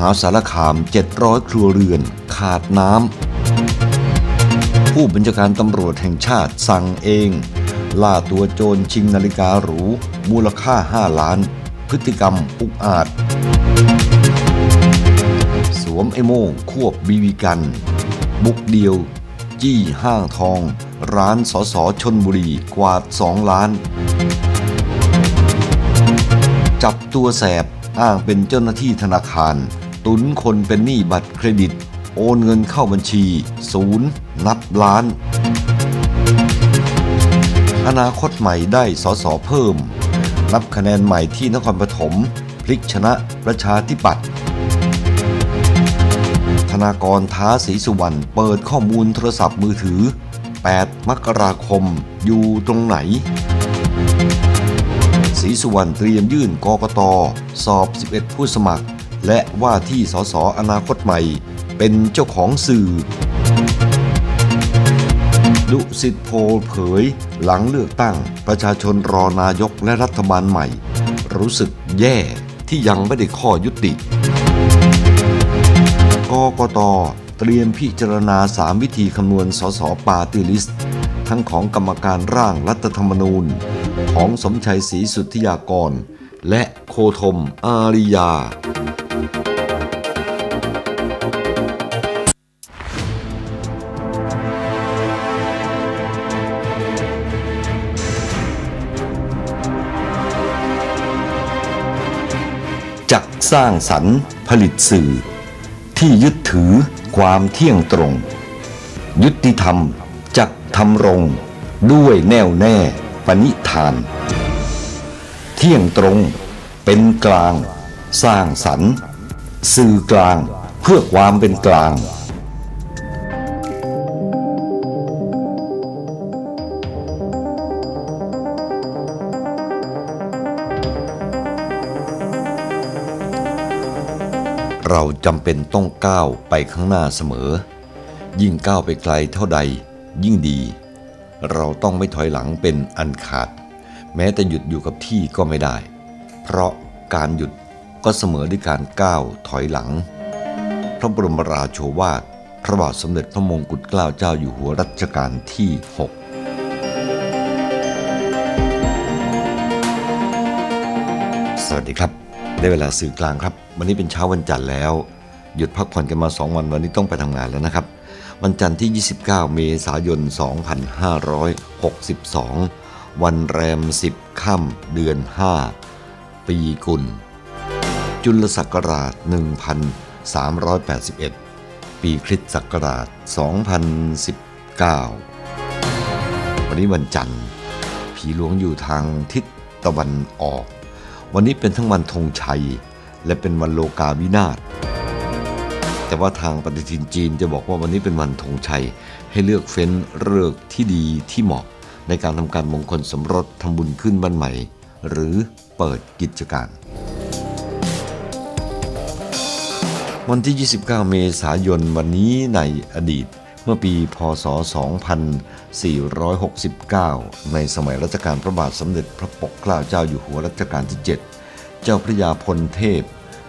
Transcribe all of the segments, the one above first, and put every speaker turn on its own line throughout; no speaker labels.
หาสารคาม 700 ครัวเรือน ขาดน้ำ ผู้บัญชาการตำรวจแห่งชาติสั่งเอง ล่าตัวโจรชิงนาฬิกาหรูมูลค่า 5 ล้าน พฤติกรรม อุกอาจสวมไอโมงควบบีบีกัน บุกเดียว จี้ห้างทอง ร้านสอสอชนบุรี กวาด 2 ล้าน จับตัวแสบอ้างเป็นเจ้าหน้าที่ธนาคารตุนคนเป็นหนี้บัตรเครดิต โอนเงินเข้าบัญชีศูนย์นับล้านอนาคตใหม่ได้สอสอเพิ่มรับคะแนนใหม่ที่นครปฐมพลิกชนะประชาธิปัตย์ธนากรท้าศรีสุวรรณเปิดข้อมูลโทรศัพท์มือถือ 8 มกราคม อยู่ตรงไหนศรีสุวรรณเตรียมยื่นกกต สอบ 11 ผู้สมัครและว่าที่สสอนาคตใหม่ เป็นเจ้าของสื่อ ดุสิตโพเผยหลังเลือกตั้งประชาชนรอนายกและรัฐบาลใหม่ รู้สึกแย่ที่ยังไม่ได้ข้อยุติกกตเตรียมพิจารณา 3 วิธีคำนวณสสปาติลิสทั้งของกรรมการร่างรัฐธรรมนูญ ของสมชัยศรีสุทธิยากร และโคธมอาริยาจักสร้างสรรค์ผลิตสื่อ ที่ยึดถือความเที่ยงตรง ยุติธรรมจักทำรงด้วยแน่วแน่ปณิธาน เที่ยงตรงเป็นกลางสร้างสรรค์สื่อกลางเพื่อความเป็นกลาง เราจำเป็นต้องก้าวไปข้างหน้าเสมอ ยิ่งก้าวไปไกลเท่าใด ยิ่งดี เราต้องไม่ถอยหลังเป็นอันขาด แม้แต่หยุดอยู่กับที่ก็ไม่ได้ เพราะการหยุดก็เสมอด้วยการก้าวถอยหลัง พระบรมราโชวาทพระบาทสมเด็จพระมงกุฎเกล้าเจ้าอยู่หัวรัชกาลที่ 6 สวัสดีครับ ได้เวลาสื่อกลางครับ วันนี้เป็นเช้าวันจันทร์แล้ว หยุดพักผ่อนกันมา 2 วันวันนี้ต้องไปทำงานแล้วนะครับ วันจันทร์ที่ 29 เมษายน 2562 วันแรม 10 ค่ำเดือน 5 ปีกุลจุลศักราช 1381 ปีคริสตศักราช 2019 วันนี้วันจันทร์ ผีหลวงอยู่ทางทิศตะวันออก วันนี้เป็นทั้งวันธงชัย และเป็นวันโลกาวินาศแต่ว่าทางปฏิทินจีนจะบอกว่าวันนี้เป็นวันธงชัย ให้เลือกเฟ้นเลอกที่ดีที่เหมาะ ในการทำการมงคลสมรสทำบุญขึ้นบ้านใหม่ หรือเปิดกิจการวันที่ 29 เมษายนวันนี้ในอดีต เมื่อปีพศ 2469 ในสมัยรัชกาลพระบาทสมเด็จพระปกเกล้าเจ้าอยู่หัวรัชกาลที่7เจ้าพระยาพลเทพ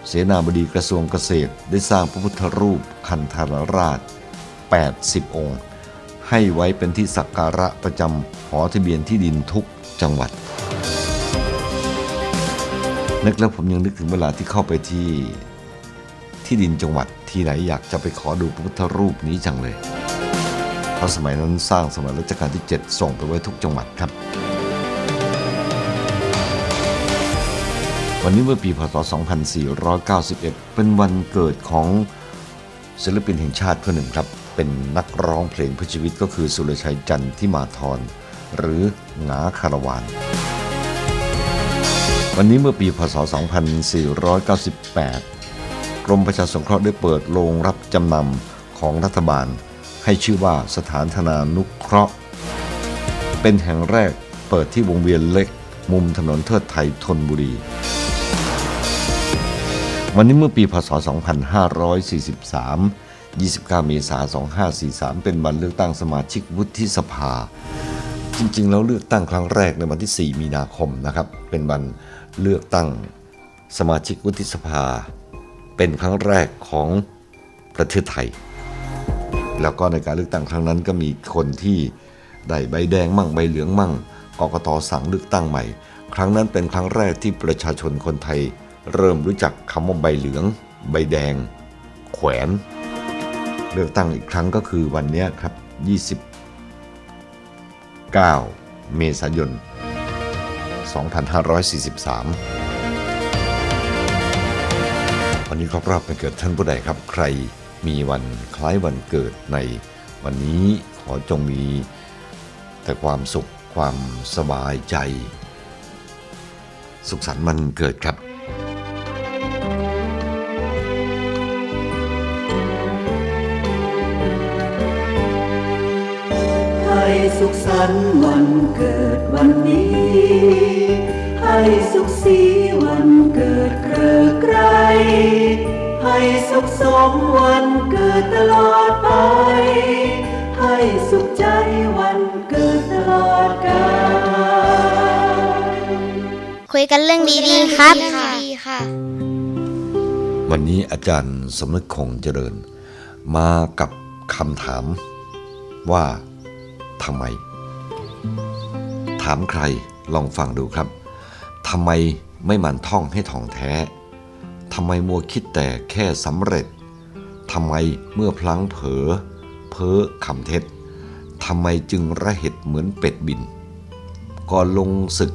เสนาบดีกระทรวงเกษตรได้สร้างพระพุทธรูปคันธารราช 80 องค์ ให้ไว้เป็นที่สักการะประจำหอทะเบียนที่ดินทุกจังหวัดนึกแล้วผมยังนึกถึงเวลาที่เข้าไปที่ที่ดินจังหวัดที่ไหนอยากจะไปขอดูพระพุทธรูปนี้จังเลย เพราะสมัยนั้นสร้างสมัยรัชกาลที่ 7 ส่งไปไว้ทุกจังหวัดครับ วันนี้เมื่อปีพศ2491 เป็นวันเกิดของศิลปินแห่งชาติคนหนึ่งครับ เป็นนักร้องเพลงผพ้ชีวิตก็คือสุรชัยจันทร์ทิมาทร หรือหงาคารวาน วันนี้เมื่อปีพศ2498รมประชาสงเคราะห์ได้เปิดโรงรับจำนำของรัฐบาล ให้ชื่อว่าสถานธนานุเคราะห์ เป็นแห่งแรกเปิดที่วงเวียนเล็กมุมถนนเทิดไทยทนบุรี วันนี้เมื่อปีพศ2543 29 เมษายน2543 เป็นวันเลือกตั้งสมาชิกวุฒิสภา จริง ๆ แล้วเลือกตั้งครั้งแรกในวันที่ 4 มีนาคมนะครับเป็นวันเลือกตั้งสมาชิกวุฒิสภาเป็นครั้งแรกของประเทศไทย แล้วก็ในการเลือกตั้งครั้งนั้นก็มีคนที่ได้ใบแดง มั่งใบเหลืองมั่งกกตสั่งเลือกตั้งใหม่ ครั้งนั้นเป็นครั้งแรกที่ประชาชนคนไทย เริ่มรู้จักคำว่าใบเหลือง ใบแดง แขวน เลือกตั้งอีกครั้งก็คือวันนี้ครับ29เมษายน2543นี้ครบรอบเกิดท่านผู้ใดครับ ใครมีวันคล้ายวันเกิดในวันนี้ขอจงมี แต่ความสุขความสบายใจ สุขสันต์วันเกิดครับให้สุขสันต์วันเกิดวันนี้สุขสีวันเกิดือรให้สุขสมวันเกิดตลอดไป ให้สุขใจวันเกิดตลอดกาลคุยกันเรื่องดี ๆ ครับค่ะ วันนี้อาจารย์สมนึกคงเจริญ มากับคำถามว่าทำไม ถามใครลองฟังดูครับทำไมไม่หมั่นท่องให้ท่องแท้ ทำไมมัวคิดแต่แค่สำเร็จ ทำไมเมื่อพลั้งเผลอเพ้อคำเท็จ ทำไมจึงระเหตดเหมือนเป็ดบิน ก่อนลงศึก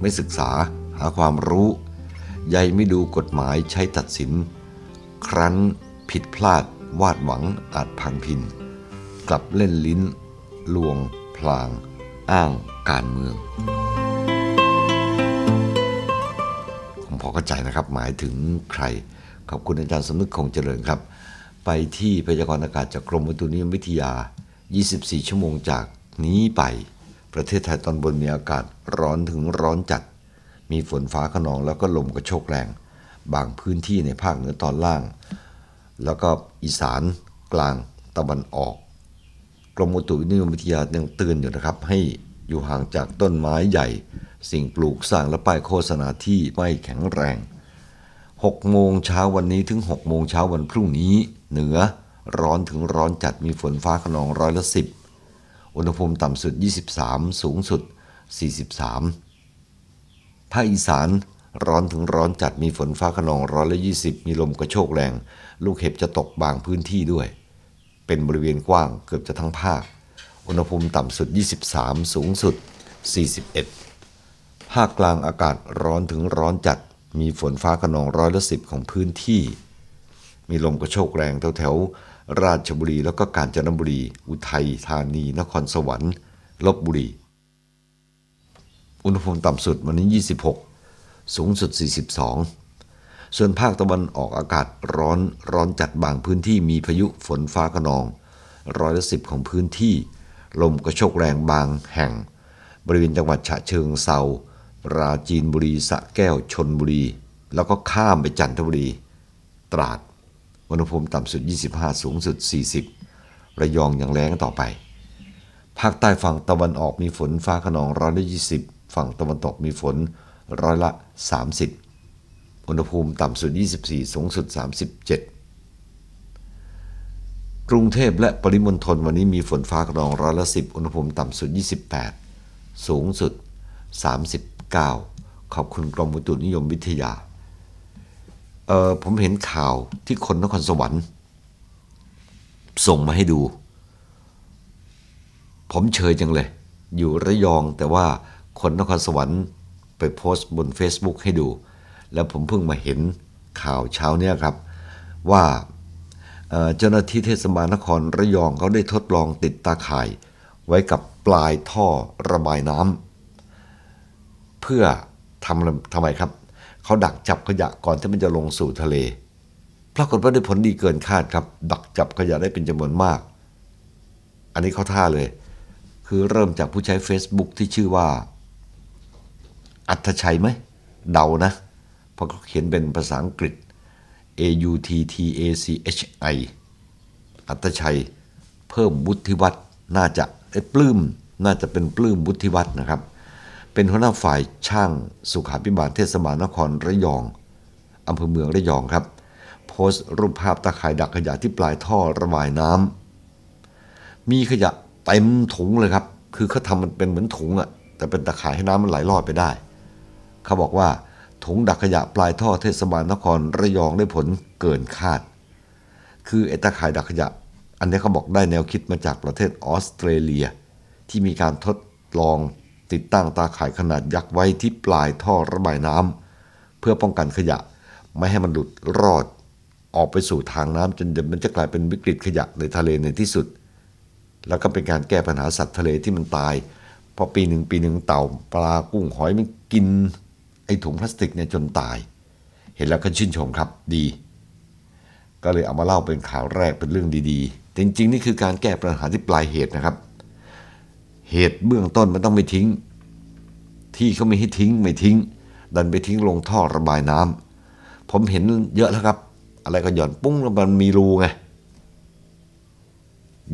ไม่ศึกษาหาความรู้ใยไม่ดูกฎหมายใช้ตัดสิน ครั้นผิดพลาดวาดหวังอาจพังพิน กลับเล่นลิ้น ลวง พลาง อ้างการเมืองอเข้าใจนะครับหมายถึงใคร ขอบคุณอาจารย์สมนึกคงเจริญครับ ไปที่พยากรณ์อากาศจากกรมอุตุนิยมวิทยา 24 ชั่วโมงจากนี้ไป ประเทศไทยตอนบนมีอากาศร้อนถึงร้อนจัด มีฝนฟ้าขนองแล้วก็ลมกระโชกแรง บางพื้นที่ในภาคเหนือตอนล่าง แล้วก็อีสานกลางตะวันออก กรมอุตุนิยมวิทยายังเตือนอยู่นะครับ ให้อยู่ห่างจากต้นไม้ใหญ่สิ่งปลูกสร้างและป้ายโฆษณาที่ไม่แข็งแรง6โมงเช้าวันนี้ถึง 6 โมงเช้าวันพรุ่งนี้ เหนือร้อนถึงร้อนจัดมีฝนฟ้าขนองร้อยละ10อุณหภูมิต่ำสุด 23 สูงสุด 43ภาคอีสานร้อนถึงร้อนจัดมีฝนฟ้าขนองร้อยละ20 มีลมกระโชกแรง ลูกเห็บจะตกบางพื้นที่ด้วย เป็นบริเวณกว้างเกือบจะทั้งภาค อุณหภูมิต่ำสุด 23 สูงสุด 41ภาคกลางอากาศร้อนถึงร้อนจัด มีฝนฟ้าขนองร้อยละสิบของพื้นที่ มี ลมกระโชกแรงแถวแถวราชบุรีแล้วก็กาญจนบุรี อุทัยธานีนครสวรรค์ลบบุรี อุณหภูมิต่ำสุดวันนี้26 สูงสุด 42ส่วนภาคตะวันออกอากาศร้อนร้อนจัดบางพื้นที่มีพายุฝนฟ้าขนองร้อยละสิบของพื้นที่ ลมกระโชกแรงบางแห่ง บริเวณจังหวัดฉะเชิงเซาปราจีนบุรีสะแก้วชนบุรี แล้วก็ข้ามไปจันทบุรี ตราด อุณหภูมิต่ำสุด 25 สูงสุด 40ระยองยังแรงต่อไป ภาคใต้ฝั่งตะวันออกมีฝนฟ้าขนองร้อยละ 20 ฝั่งตะวันตกมีฝนร้อยละ 30 อุณหภูมิต่ำสุด 24สูงสุด 37 กรุงเทพและปริมณฑลวันนี้มีฝนฟ้าขนองร้อยละ 10 อุณหภูมิต่ำสุด 28 สูงสุด30กลาวขอบคุณกรมอุตุนิยมวิทยา เออผมเห็นข่าวที่คนนครสวรรค์ ส่งมาให้ดู ผมเชยจังเลย อยู่ระยองแต่ว่าคนนครสวรรค์ ไปโพสต์บน Facebook ให้ดู แล้วผมเพิ่งมาเห็นข่าวเช้าเนี่ยครับ ว่าเจ้าหน้าที่เทศบาลนครระยองเขาได้ทดลองติดตาข่าย ไว้กับปลายท่อระบายน้ำเพื่อทำทำไมครับ เขาดักจับขยะก่อนที่มันจะลงสู่ทะเลปรากฏว่าได้ผลดีเกินคาดครับ ดักจับขยะได้เป็นจำนวนมาก อันนี้เขาท่าเลย คือเริ่มจากผู้ใช้ Facebook ที่ชื่อว่า อัธชัยไหมเดานะเพราะเขาเขียนเป็นภาษาอังกฤษ A U T T A C H I อัตชัยเพิ่มบุธิวัฒน่าจะไอ้ปลื้มน่าจะเป็นปลื้มบุธิวัฒนะครับเป็นหัวหน้าฝ่ายช่างสุขาพิบาลเทศบาลนครระยองอำเภอเมืองระยองครับ โพสต์รูปภาพตะข่ายดักขยะที่ปลายท่อระบายน้ำมีขยะเต็มถุงเลยครับ คือเขาทำมันเป็นเหมือนถุงอะแต่เป็นตะข่ายให้น้ำมันไหลลอดไปได้ เขาบอกว่าถุงดักขยะปลายท่อเทศบาลนครระยองได้ผลเกินคาด คือเอตะข่ายดักขยะ อันนี้เขาบอกได้แนวคิดมาจากประเทศออสเตรเลีย ที่มีการทดลองติดตั้งตาข่ายขนาดยักษ์ไว้ที่ปลายท่อระบายน้ำเพื่อป้องกันขยะไม่ให้มันหลุดรอดออกไปสู่ทางน้ำจนมันจะกลายเป็นวิกฤตขยะ ในทะเลในที่สุด แล้วก็เป็นการแก้ปัญหาสัตว์ทะเลที่มันตาย พอปีหนึ่ง ปีหนึ่งเต่า ปลากุ้งหอยมันกิน ไอ้ถุงพลาสติกเนี่ยจนตาย เห็นแล้วก็ชื่นชมครับดีก็เลยเอามาเล่าเป็นข่าวแรกเป็นเรื่องดีๆจริงๆนี่คือการแก้ปัญหาที่ปลายเหตุนะครับเหตุเบื้องต้นมันต้องไม่ทิ้ง ที่เขาไม่ให้ทิ้ง ไม่ทิ้ง ดันไปทิ้งลงท่อระบายน้ำ ผมเห็นเยอะแล้วครับ อะไรก็หย่อนปุ้งแล้วมันมีรูไง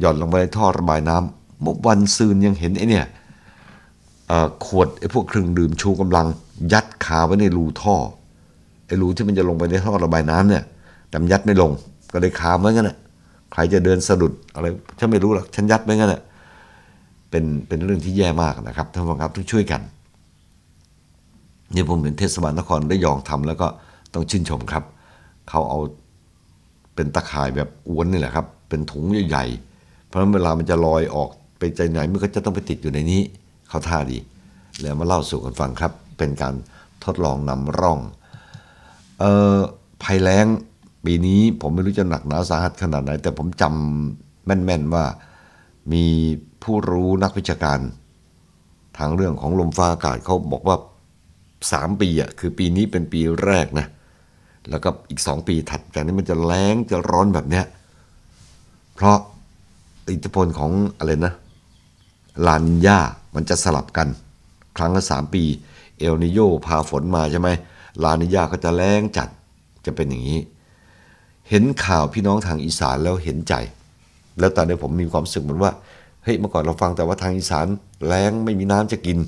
หย่อนลงไปในท่อระบายน้ำเมื่อวันซืนยังเห็นไอ้เนี่ยขวดไอ้พวกเครื่องดื่มชูกำลัง ยัดขาไว้ในรูท่อไอ้รูที่มันจะลงไปในท่อระบายน้ำเนี่ยแต่มันยัดไม่ลงก็เลยคาไว้งั้นแหะใครจะเดินสะดุดอะไรฉันไม่รู้หรอกฉันยัดไว้งั้นแหะเป็นเป็นเรื่องที่แย่มากนะครับท่านผู้ฟังครับต้องช่วยกัน เนี่ยผมเห็นเทศบาลนครได้ยองทำ แล้วก็ต้องชื่นชมครับ เขาเอาเป็นตะข่ายแบบอ้วนนี่แหละครับ เป็นถุงใหญ่ๆเพราะเวลา มันจะลอยออกไป ใจไหนมันก็จะต้องไปติดอยู่ในนี้ เขาท่าดีแล้วมาเล่าสู่กันฟังครับ เป็นการทดลองนำร่องเอ่อภัยแล้งปีนี้ผมไม่รู้จะหนักหนาสาหัสขนาดไหน แต่ผมจำแม่นๆ ว่ามีผู้รู้นักวิชาการทางเรื่องของลมฟ้าอากาศเขาบอกว่า3ปีอ่ะ คือปีนี้เป็นปีแรกนะแล้วก็อีก2ปีถัดจากนี้มันจะแรงจะร้อนแบบเนี้ยเพราะอิทธิพลของอะไรนะลานย่ามันจะสลับกัน ครั้งละสามปี เอลนิโยพาฝนมาใช่ไหมลานิยาก็จะแรงจัดจะเป็นอย่างนี้ เห็นข่าวพี่น้องทางอีสานแล้วเห็นใจแล้วตอนนี้ผมมีความสึกเหมือนว่าเฮ้ยเมื่อก่อนเราฟังแต่ว่าทางอีสาน แล้งไม่มีน้ำจะกิน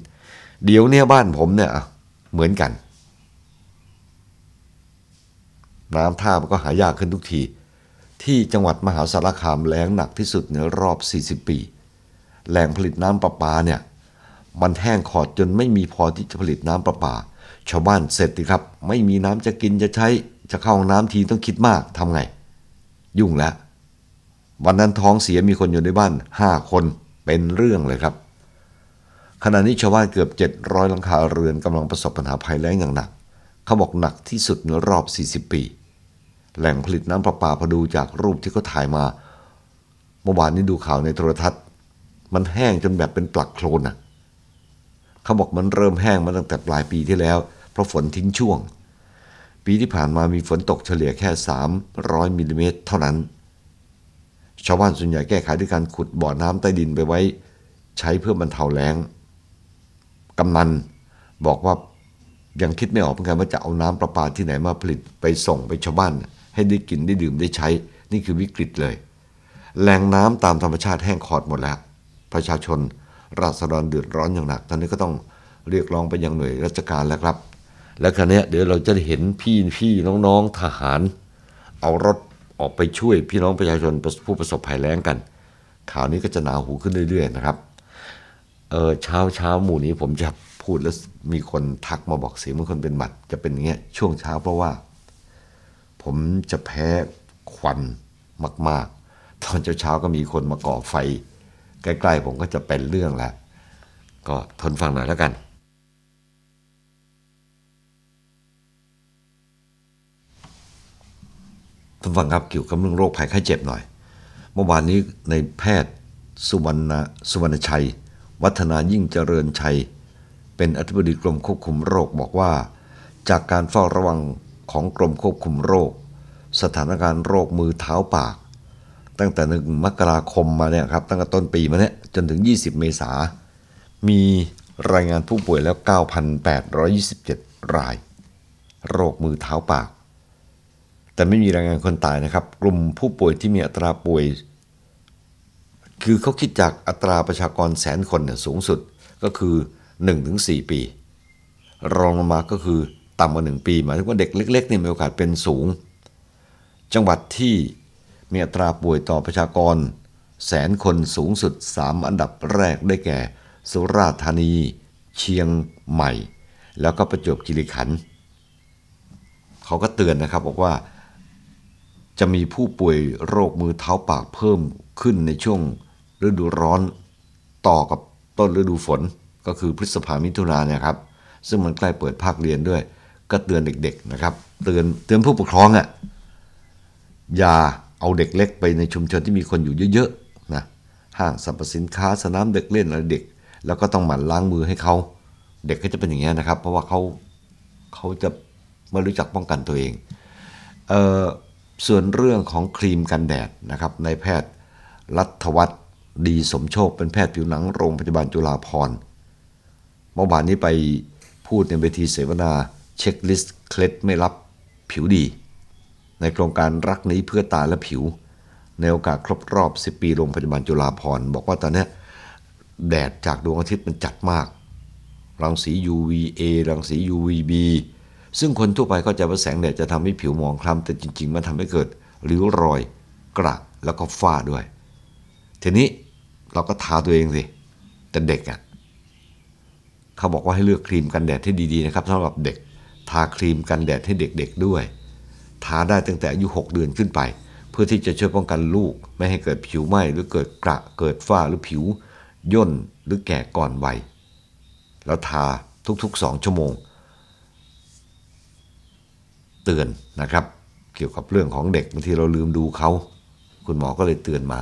เดี๋ยวเนี่ยบ้านผมเนี่ย เหมือนกัน น้ำท่ามันก็หายากขึ้นทุกที ที่จังหวัดมหาสารคามแล้งหนักที่สุดในรอบ 40 ปี แหล่งผลิตน้ำประปาเนี่ย มันแห้งขอดจนไม่มีพอที่จะผลิตน้ำประปาชาวบ้านเสร็จสิครับ ไม่มีน้ำจะกินจะใช้จะเข้าห้องน้ำทีต้องคิดมากทำไงยุ่งแล้ววันนั้นท้องเสียมีคนอยู่ในบ้านห้าคนเป็นเรื่องเลยครับ ขณะนี้ชาวบ้านเกือบ 700หลังคาเรือนกำลังประสบปัญหาภัยแล้งอย่างหนัก เขาบอกหนักที่สุดในรอบ 40 ปี แหล่งผลิตน้ำประปาพอดูจากรูปที่เขาถ่ายมาเมื่อวานนี้ดูข่าวในโทรทัศน์ มันแห้งจนแบบเป็นปลักโคลนอะเขาบอกมันเริ่มแห้งมาตั้งแต่ปลายปีที่แล้ว เพราะฝนทิ้งช่วง ปีที่ผ่านมามีฝนตกเฉลี่ยแค่300มิลลิเมตรเท่านั้นชาวบ้านส่วนใหญ่แก้ไขด้วยการขุดบ่อน้ำใต้ดินไปไว้ ใช้เพื่อบรรเทาแล้งกำนันบอกว่า ยังคิดไม่ออกเหมือนกันว่าจะเอาน้ำประปาที่ไหนมาผลิตไปส่งไปชาวบ้านให้ได้กินได้ดื่มได้ใช้ นี่คือวิกฤตเลยแหล่งน้ำตามธรรมชาติแห้งขอดหมดแล้วประชาชนราษฎรเดือดร้อนอย่างหนักตอนนี้ก็ต้องเรียกร้องไปยังหน่วยราชการแล้วครับ และครั้นี้เดี๋ยวเราจะเห็นพี่พี่น้องๆทหารเอารถออกไปช่วยพี่น้องประชาชนผู้ประสบภัยแล้งกันข่าวนี้ก็จะหนาหูขึ้นเรื่อยๆนะครับ เออช้าเช้าหมู่นี้ผมจะพูดแล้วมีคนทักมาบอกเสียงมันคนเป็นหมัด จะเป็นอย่างเงี้ยช่วงเช้าเพราะว่า ผมจะแพ้ควันมากๆตอนเช้าๆก็มีคนมาก่อไฟใกล้ๆผมก็จะเป็นเรื่องแหละ ก็ทนฟังหน่อยแล้วกันท่านฟังครับเกี่ยวกับเรื่องโรคภัยไข้เจ็บหน่อย เมื่อวานนี้ในแพทย์สุวรรณสุวรรณชัย วัฒนายิ่งเจริญชัย เป็นอธิบดีกรมควบคุมโรคบอกว่าจากการเฝ้าระวังของกรมควบคุมโรค สถานการณ์โรคมือเท้าปาก ตั้งแต่หนึ่งมกราคมมาเนี่ยครับตั้งแต่ต้นปีมาเนี่ยจนถึง 20 เมษา มีรายงานผู้ป่วยแล้ว 9,827 ราย โรคมือเท้าปากแต่ไม่มีรายงานคนตายนะครับ กลุ่มผู้ป่วยที่มีอัตราป่วย คือเขาคิดจากอัตราประชากรแสนคนเนี่ยสูงสุดก็คือ 1-4 ปี รองลงมาก็คือต่ำกว่า1ปีหมายถึงว่าเด็กเล็กๆนี่มีโอกาสเป็นสูง จังหวัดที่มีอัตราป่วยต่อประชากร แสนคนสูงสุด 3 อันดับแรกได้แก่ สุราษฎร์ธานี เชียงใหม่ แล้วก็ประจวบคีรีขันธ์เขาก็เตือนนะครับบอกว่าจะมีผู้ป่วยโรคมือเท้าปากเพิ่มขึ้นในช่วงฤดูร้อนต่อกับต้นฤดูฝนก็คือพฤษภามิถุนายน่ยครับ ซึ่งมันใกล้เปิดภาคเรียนด้วย ก็เตือนเด็กๆนะครับ เตือนเตือนผู้ปกครองอะ่ะอย่าเอาเด็กเล็กไปในชุมชนที่มีคนอยู่เยอะๆนะห้างสรรพสินค้าสนามเด็กเล่นอะไรเด็ก แล้วก็ต้องหมั่นล้างมือให้เขาเด็กก็จะเป็นอย่างนี้นะครับ เพราะว่าเขาเขาจะไม่รู้จักป้องกันตัวเองเออส่วนเรื่องของครีมกันแดดนะครับนายแพทย์รัฐวัฒน์ดีสมโชค เป็นแพทย์ผิวหนังโรงพยาบาลจุฬาภรณ์เมื่อวานนี้ไปพูดในเวทีเสวนาเช็คลิสต์เคล็ดไม่รับผิวดี ในโครงการรักนี้เพื่อตาและผิว ในโอกาสครบรอบ 10 ปี โรงพยาบาลจุฬาภรณ์บอกว่าตอนนี้แดดจากดวงอาทิตย์มันจัดมาก รังสี UVA รังสี UVB ซึ่งคนทั่วไปเขจาจว่าแสงแดดจะทำให้ผิวหมองคล้ำแต่จริง ๆ มันทำให้เกิดริ้วรอยกระแล้วก็ฝ้าด้วยทีนี้เราก็ทาตัวเองสิแต่เด็กอะ่ะเขาบอกว่าให้เลือกครีมกันแดดที่ดีๆนะครับสำหรับเด็ก ทาครีมกันแดดให้เด็กๆด้วย ทาได้ตั้งแต่อายุ6เดือนขึ้นไป เพื่อที่จะช่วยป้องกันลูก ไม่ให้เกิดผิวไหม้หรือเกิดกระเกิดฝ้าหรือผิวย่นหรือแก่ก่อนวัยแล้วทาทุกๆ2ชั่วโมงเตือนนะครับเกี่ยวกับเรื่องของเด็กบางทีเราลืมดูเขา คุณหมอก็เลยเตือนมา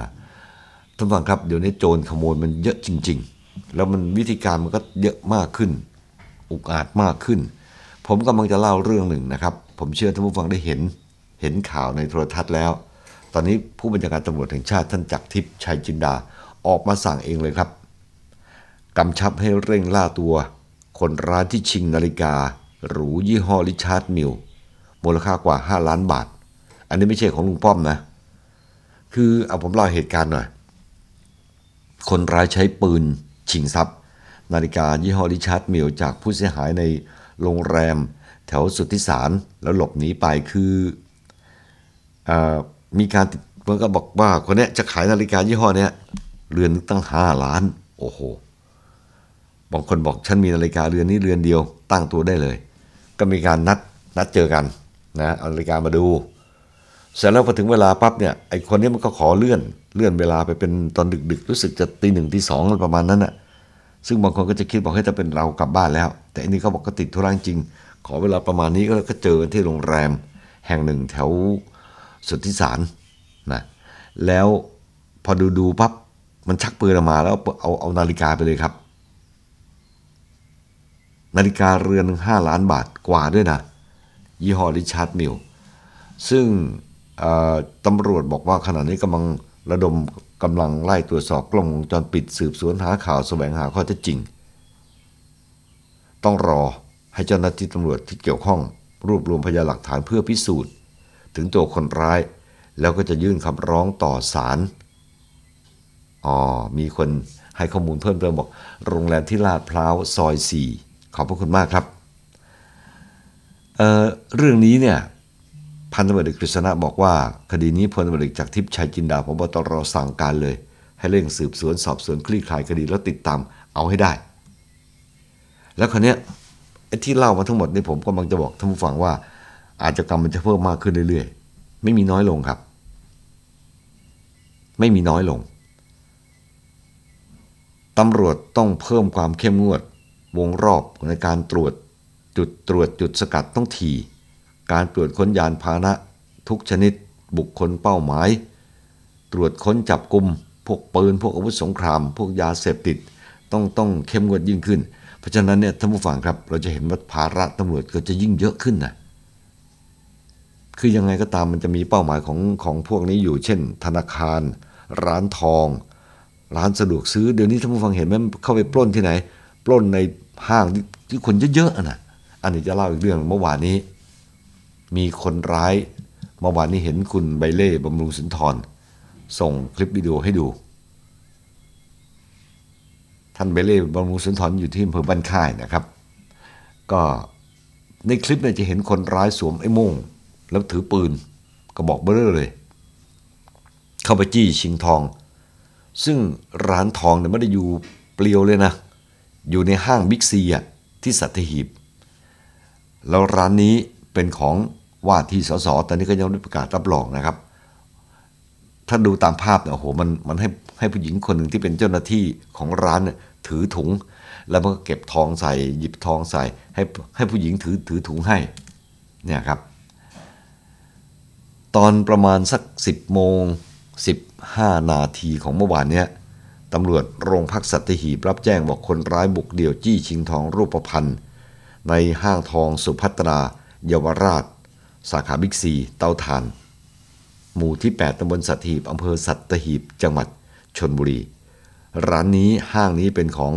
ท่านฟังครับเดี๋ยวนี้โจรขโมยมันเยอะจริง ๆ แล้วมันวิธีการมันก็เยอะมากขึ้น อุกอาจมากขึ้น ผมกำลังจะเล่าเรื่องหนึ่งนะครับ ผมเชื่อท่านผู้ฟังได้เห็น เห็นข่าวในโทรทัศน์แล้ว ตอนนี้ผู้บัญชาการตำรวจแห่งชาติท่านจักรทิพย์ชัยจินดาออกมาสั่งเองเลยครับกำชับให้เร่งล่าตัว คนร้ายที่ชิงนาฬิกาหรูยี่ห้อริชาร์ดมิลมูลค่ากว่า 5 ล้านบาท อันนี้ไม่ใช่ของลุงป้อมนะ คือ เอาผมเล่าเหตุการณ์หน่อย คนร้ายใช้ปืน ชิงทรัพย์ นาฬิกา ยี่ห้อริชาร์ดมิลจากผู้เสียหายในโรงแรม แถวสุทธิสารแล้วหลบหนีไปคืออมีการติดมันก็บอกว่า คนนี้จะขายนาฬิกายี่ห้อนี้เรือนตั้งห้าล้าน โอ้โห บางคนบอกฉันมีนาฬิกาเรือนนี้เรือนเดียว ตั้งตัวได้เลย ก็มีการนัดนัดเจอกันนะเอานาฬิกามาดู เสร็จแล้วพอถึงเวลาปั๊บเนี่ยไอคนนี้มันก็ขอเลื่อนเลื่อนเวลาไปเป็นตอนดึก ๆ รู้สึกจะตีหนึ่งตีสองประมาณนั้นน่ะซึ่งบางคนก็จะคิดบอกให้จะเป็นเรากลับบ้านแล้ว แต่อันนี้เขาบอกก็ติดธุระจริง ขอเวลาประมาณนี้ก็เจอที่โรงแรมแห่งหนึ่ง แถวสุทธิสารนะแล้วพอดูดูปั๊บมันชักปืนออกมาแล้วเอาเอานาฬิกาไปเลยครับ นาฬิกาเรือนห้าล้านบาทกว่าด้วยนะยี่ห้อริชาร์ดมิล ซึ่งตำรวจบอกว่าขณะนี้กำลังระดมกำลัง ไล่ตรวจสอบกล้องวงจรปิดสืบสวนหาข่าวแสวงหาข้อเท็จจริง ต้องรอให้เจ้าหน้าที่ตำรวจที่เกี่ยวข้องรวบรวมพยานหลักฐานเพื่อพิสูจน์ ถึงตัวคนร้าย แล้วก็จะยื่นคำร้องต่อศาล อ๋อ มีคนให้ข้อมูลเพิ่มเติมบอก โรงแรมที่ลาดพร้าวซอย4ขอบพระคุณมากครับเเรื่องนี้เนี่ยพันตำรวจเอกกฤษณะบอกว่าคดีนี้พลตำรวจเอกจากทิพย์ชัยจินดาพบตรสั่งการเลย ให้เร่งสืบสวนสอบสวนคลี่คลายคดีแล้วติดตามเอาให้ได้ แล้วคราวนี้ที่เล่ามาทั้งหมดนี่ผมก็มังจะบอกท่านผู้ฟังว่าอาจจะกรรมมันจะเพิ่มมากขึ้นเรื่อย ๆ ไม่มีน้อยลงครับ ไม่มีน้อยลงตำรวจต้องเพิ่มความเข้มงวด วงรอบในการตรวจจุดตรวจจุดสกัดต้องที การตรวจค้นยานพาหนะ ทุกชนิดบุคคลเป้าหมาย ตรวจค้นจับกลุ่มพวกปืน พวกอาวุธสงครามพวกยาเสพติดต้องต้องเข้มงวดยิ่งขึ้นเพราะฉะนั้นเนี่ยท่านผู้ฟังครับ เราจะเห็นว่าภาระตำรวจก็จะยิ่งเยอะขึ้นนะคือยังไงก็ตามมันจะมีเป้าหมายของของพวกนี้อยู่ เช่นธนาคาร ร้านทอง ร้านสะดวกซื้อ เดี๋ยวนี้ท่านผู้ฟังเห็นไหมเข้าไปปล้นที่ไหนปล้นในห้างที่คนเยอะๆนะอันนี้จะเล่าอีกเรื่องเมื่อวานนี้ มีคนร้าย เมื่อวานนี้เห็นคุณใบเล่บำรุงสินทรส่งคลิปวิดีโอให้ดู ท่านใบเล่บำรุงสินทรอยู่ที่อำเภอบ้านค่ายนะครับ ก็ในคลิปเนี่ยจะเห็นคนร้ายสวมไอ้ม่งแล้วถือปืนก็บอกเบ้อเลย เข้าไปจี้ชิงทอง ซึ่งร้านทองเนี่ยไม่ได้อยู่เปลี่ยวเลยนะ อยู่ในห้างบิ๊กซีอ่ะที่สัตหีบแล้วร้านนี้เป็นของว่าที่สสตอนนี้ก็ยังไม่ประกาศรับรองนะครับ ถ้าดูตามภาพเนี่ยโอ้โหมันมันให้ให้ผู้หญิงคนหนึ่งที่เป็นเจ้าหน้าที่ของร้านถือถุง แล้วมันก็เก็บทองใส่ หยิบทองใส่ให้ให้ผู้หญิงถือถือถุงให้เนี่ยครับ ตอนประมาณสัก10โมง15นาทีของเมื่อวานเนี้ยตำรวจโรงพักสัตหีบรับแจ้งบอกคนร้ายบุกเดี่ยวจี้ชิงทองรูปพรรณในห้างทองสุพัตรา เยาวราช สาขาบิ๊กซี เตาถ่าน หมู่ที่ 8ตำบลสัตหีบอำเภอสัตหีบ จังหวัดชนบุรีร้านนี้ห้างนี้เป็นของ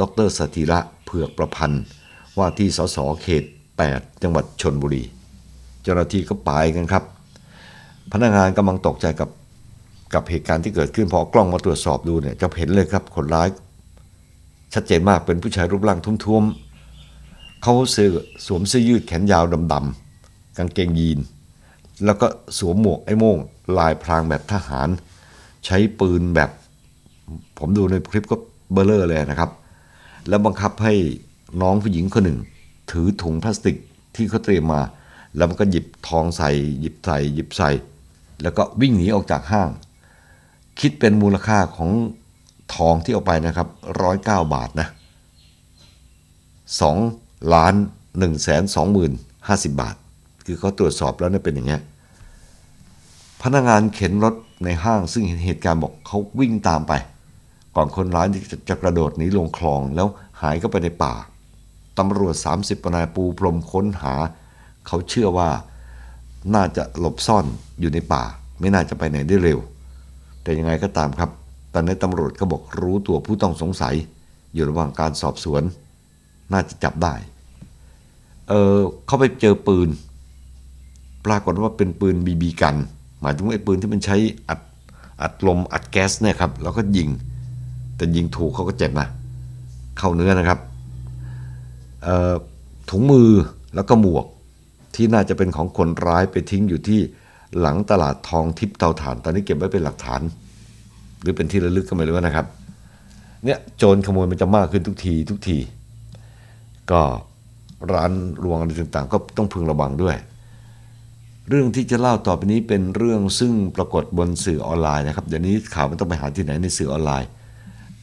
ดรสถิระเผือกประพันธ์ ว่าที่สสเขต 8 จังหวัดชนบุรี เจ้าหน้าที่ก็ไปกันครับ พนักงานกำลังตกใจกับกับเหตุการณ์ที่เกิดขึ้น พอกล้องมาตรวจสอบดูเนี่ยจะเห็นเลยครับคนร้ายชัดเจนมากเป็นผู้ชายรูปร่างทุ้มๆเขาเสื้อสวมเสื้อยืดแขนยาวดำๆกางเกงยีน แล้วก็สวมหมวกไอ้โม่งลายพรางแบบทหาร ใช้ปืนแบบ ผมดูในคลิปก็เบลเลอร์เลยนะครับ แล้วบังคับให้น้องผู้หญิงคนหนึ่ง ถือถุงพลาสติกที่เขาเตรียมมา แล้วมันก็หยิบทองใส่ หยิบใส่หยิบใส่ แล้วก็วิ่งหนีออกจากห้าง คิดเป็นมูลค่าของทองที่เอาไปนะครับร้อยเก้าบาทนะสองล้านหนึ่งแสนสองหมื่นห้าสิบบาท คือเขาตรวจสอบแล้วเนี่ยเป็นอย่างเงี้ยพนักงานเข็นรถในห้างซึ่งเห็นเหตุการณ์บอกเขาวิ่งตามไป ก่อนคนร้ายจะจะกระโดดหนีลงคลองแล้วหายเข้าไปในป่า ตำรวจ 30นายปูพรมค้นหา เขาเชื่อว่าน่าจะหลบซ่อนอยู่ในป่า ไม่น่าจะไปไหนได้เร็ว แต่ยังไงก็ตามครับ ตอนนี้ตำรวจก็บอกรู้ตัวผู้ต้องสงสัย อยู่ระหว่างการสอบสวน น่าจะจับได้เออเขาไปเจอปืน ปรากฏว่าเป็นปืนบีบีกัน หมายถึงไอ้ปืนที่มันใช้อัดอัดลมอัดแก๊สเนี่ยครับแล้วก็ยิงแต่ยิงถูกเขาก็เจ็บนะเข้าเนื้อนะครับถุงมือแล้วก็หมวกที่น่าจะเป็นของคนร้ายไปทิ้งอยู่ที่หลังตลาดทองทิพย์เตาถ่าน ตอนนี้เก็บไว้เป็นหลักฐาน หรือเป็นที่ระลึกก็ไม่รู้นะครับเนี่ยโจรขโมยมันจะมากขึ้นทุกที ทุกที ก็ร้านรวงอะไรต่างๆก็ต้องพึงระวังด้วย เรื่องที่จะเล่าต่อไปนี้เป็นเรื่องซึ่งปรากฏบนสื่อออนไลน์นะครับเดี๋ยวนี้ข่าวมันต้องไปหาที่ไหนในสื่อออนไลน์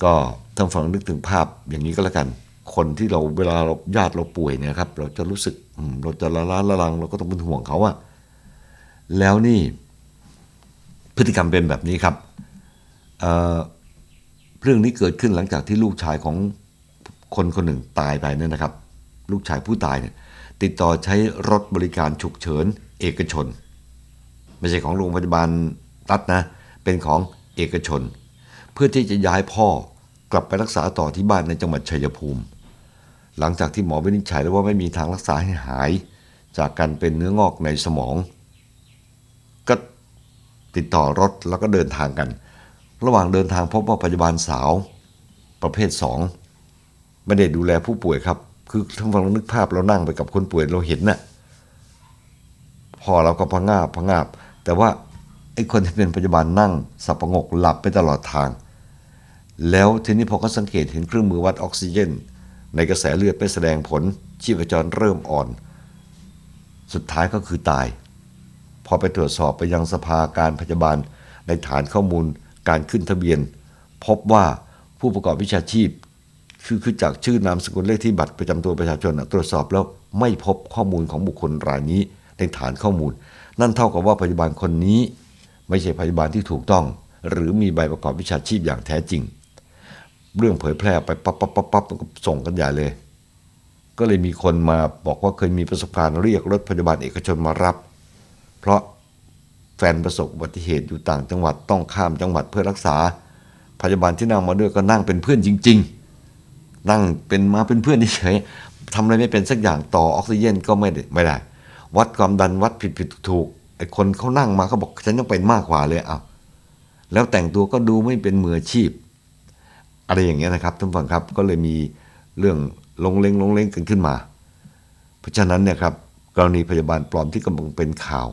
ก็ท่านฟังนึกถึงภาพ อย่างนี้ก็แล้วกัน คนที่เราเวลาเราญาติเราป่วยเนี่ยครับ เราจะรู้สึกเราจะละล้าละลัง เราก็ต้องเป็นห่วงเขาอะแล้วนี่พฤติกรรมเป็นแบบนี้ครับเเรื่องนี้เกิดขึ้นหลังจากที่ลูกชายของคนคนหนึ่งตายไปเนี่ยนะครับลูกชายผู้ตายเนี่ยติดต่อใช้รถบริการฉุกเฉินเอกชนไม่ใช่ของโรงพยาบาลรัฐนะเป็นของเอกชน เพื่อที่จะย้ายพ่อกลับไปรักษาต่อที่บ้านในจังหวัดชัยภูมิ หลังจากที่หมอวินิจฉัย แล้วว่าไม่มีทางรักษาให้หาย จากการเป็นเนื้องอกในสมอง ก็ติดต่อรถแล้วก็เดินทางกัน ระหว่างเดินทางพบว่าพยาบาลสาว ประเภท2ไม่ได้ดูแลผู้ป่วยครับคือทั้งฟังนึกภาพเรานั่งไปกับคนป่วยเราเห็นนะ่ะพอเราก็พงาบพงาบ แต่ว่า ไอ้คนที่เป็นพยาบาลนั่ง สับประงกหลับไปตลอดทาง แล้วทีนี้พอเขาสังเกตเห็นเครื่องมือวัดออกซิเจน ในกระแสเลือดไปแสดงผลชีพจรเริ่มอ่อน สุดท้ายก็คือตาย พอไปตรวจสอบไปยังสภาการพยาบาลในฐานข้อมูลการขึ้นทะเบียน พบว่าผู้ประกอบวิชาชีพคือคือ จากชื่อนามสกุลเลขที่บัตร ประจำตัวประชาชนตรวจสอบแล้วไม่พบข้อมูลของบุคคลรายนี้ในฐานข้อมูล นั่นเท่ากับว่าพยาบาลคนนี้ไม่ใช่พยาบาลที่ถูกต้อง หรือมีใบประกอบวิชาชีพอย่างแท้จริง เรื่องเผยแพร่ไป ปั๊บปั๊บปั๊บปั๊บก็ส่งกันใหญ่เลย ก็เลยมีคนมาบอกว่าเคยมีประสบการณ์เรียกรถพยาบาลเอกชนมารับ เพราะแฟนประสบอุบัติเหตุอยู่ต่าง จังหวัดต้องข้ามจังหวัดเพื่อรักษาพยาบาลที่นั่งมาด้วยก็นั่งเป็นเพื่อนจริง ๆนั่งเป็นมาเป็นเพื่อนเฉยทำอะไรไม่เป็นสักอย่างต่อออกซิเจนก็ไม่ได้ไม่ได้วัดความดันวัดผิดผิดถูกไอ้คนเขานั่งมาเขาบอกฉันต้องเป็นมากกว่าเลย เอ้าแล้วแต่งตัวก็ดูไม่เป็นมืออาชีพ อะไรอย่างเงี้ยนะครับท่านฟังครับ ก็เลยมีเรื่องลงเลงลงเลงกันขึ้นมา เพราะฉะนั้นเนี่ยครับกรณีพยาบาลปลอมที่กำลังเป็นข่าว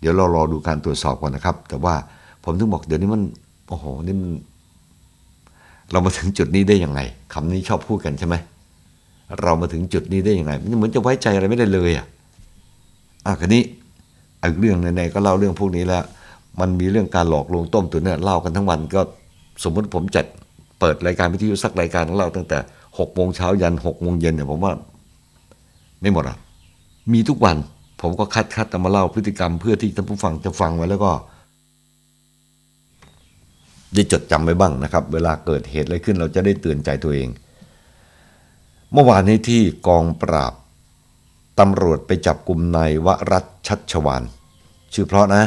เดี๋ยวเรารอดูการตรวจสอบก่อนนะครับ แต่ว่าผมถึงบอกเดี๋ยวนี้มันโอ้โหนี่มันเรามาถึงจุดนี้ได้ยังไงคำนี้ชอบพูดกันใช่ไหม เรามาถึงจุดนี้ได้ยังไงมันเหมือนจะไว้ใจอะไรไม่ได้เลยอ่ะอ่ะคันนี้อีกเรื่องนในก็เล่าเรื่องพวกนี้แล้วมันมีเรื่องการหลอกลวงต้มตุ๋นเนี่ยเล่ากันทั้งวันก็สมมุติผมจัดเปิดรายการวิทยุสักรายการของเราตั้งแต่หกโมงเช้ายันหกโมงเย็นเนี่ยผมว่าไม่หมดอ่ะมีทุกวันผมก็คัดคัดมาเล่าพฤติกรรมเพื่อที่ท่านผู้ฟังจะฟังไว้แล้วก็ได้จดจำไว้บ้างนะครับ เวลาเกิดเหตุอะไรขึ้นเราจะได้เตือนใจตัวเอง เมื่อวานนี้ที่กองปราบ ตำรวจไปจับกลุ่มนายวรัตชัชวาน ชื่อเพราะนะ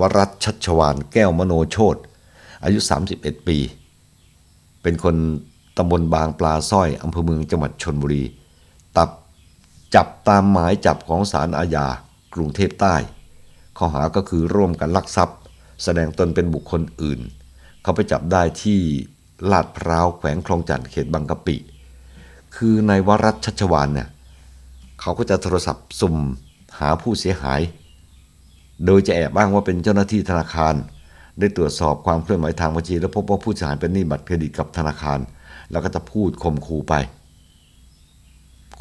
วรัตชัชวานแก้วมโนโชตอายุ 31 ปี เป็นคนตำบลบางปลาสร้อยอำเภอเมืองจังหวัดชนบุรี ตับจับตามหมายจับของศาลอาญา กรุงเทพใต้ ข้อหาก็คือร่วมกันลักทรัพย์ แสดงตนเป็นบุคคลอื่นเขาไปจับได้ที่ลาดพร้าวแขวงคลองจันทร์เขตบางกะปิ คือในวรัชชัชวานเนี่ย เขาก็จะโทรศัพท์สุ่มหาผู้เสียหาย โดยจะแอบอ้างว่าเป็นเจ้าหน้าที่ธนาคาร ได้ตรวจสอบความเคลื่อนไหวทางบัญชี แล้วพบว่าผู้เสียหายเป็นหนี้บัตรเครดิตกับธนาคาร แล้วก็จะพูดข่มขู่ไป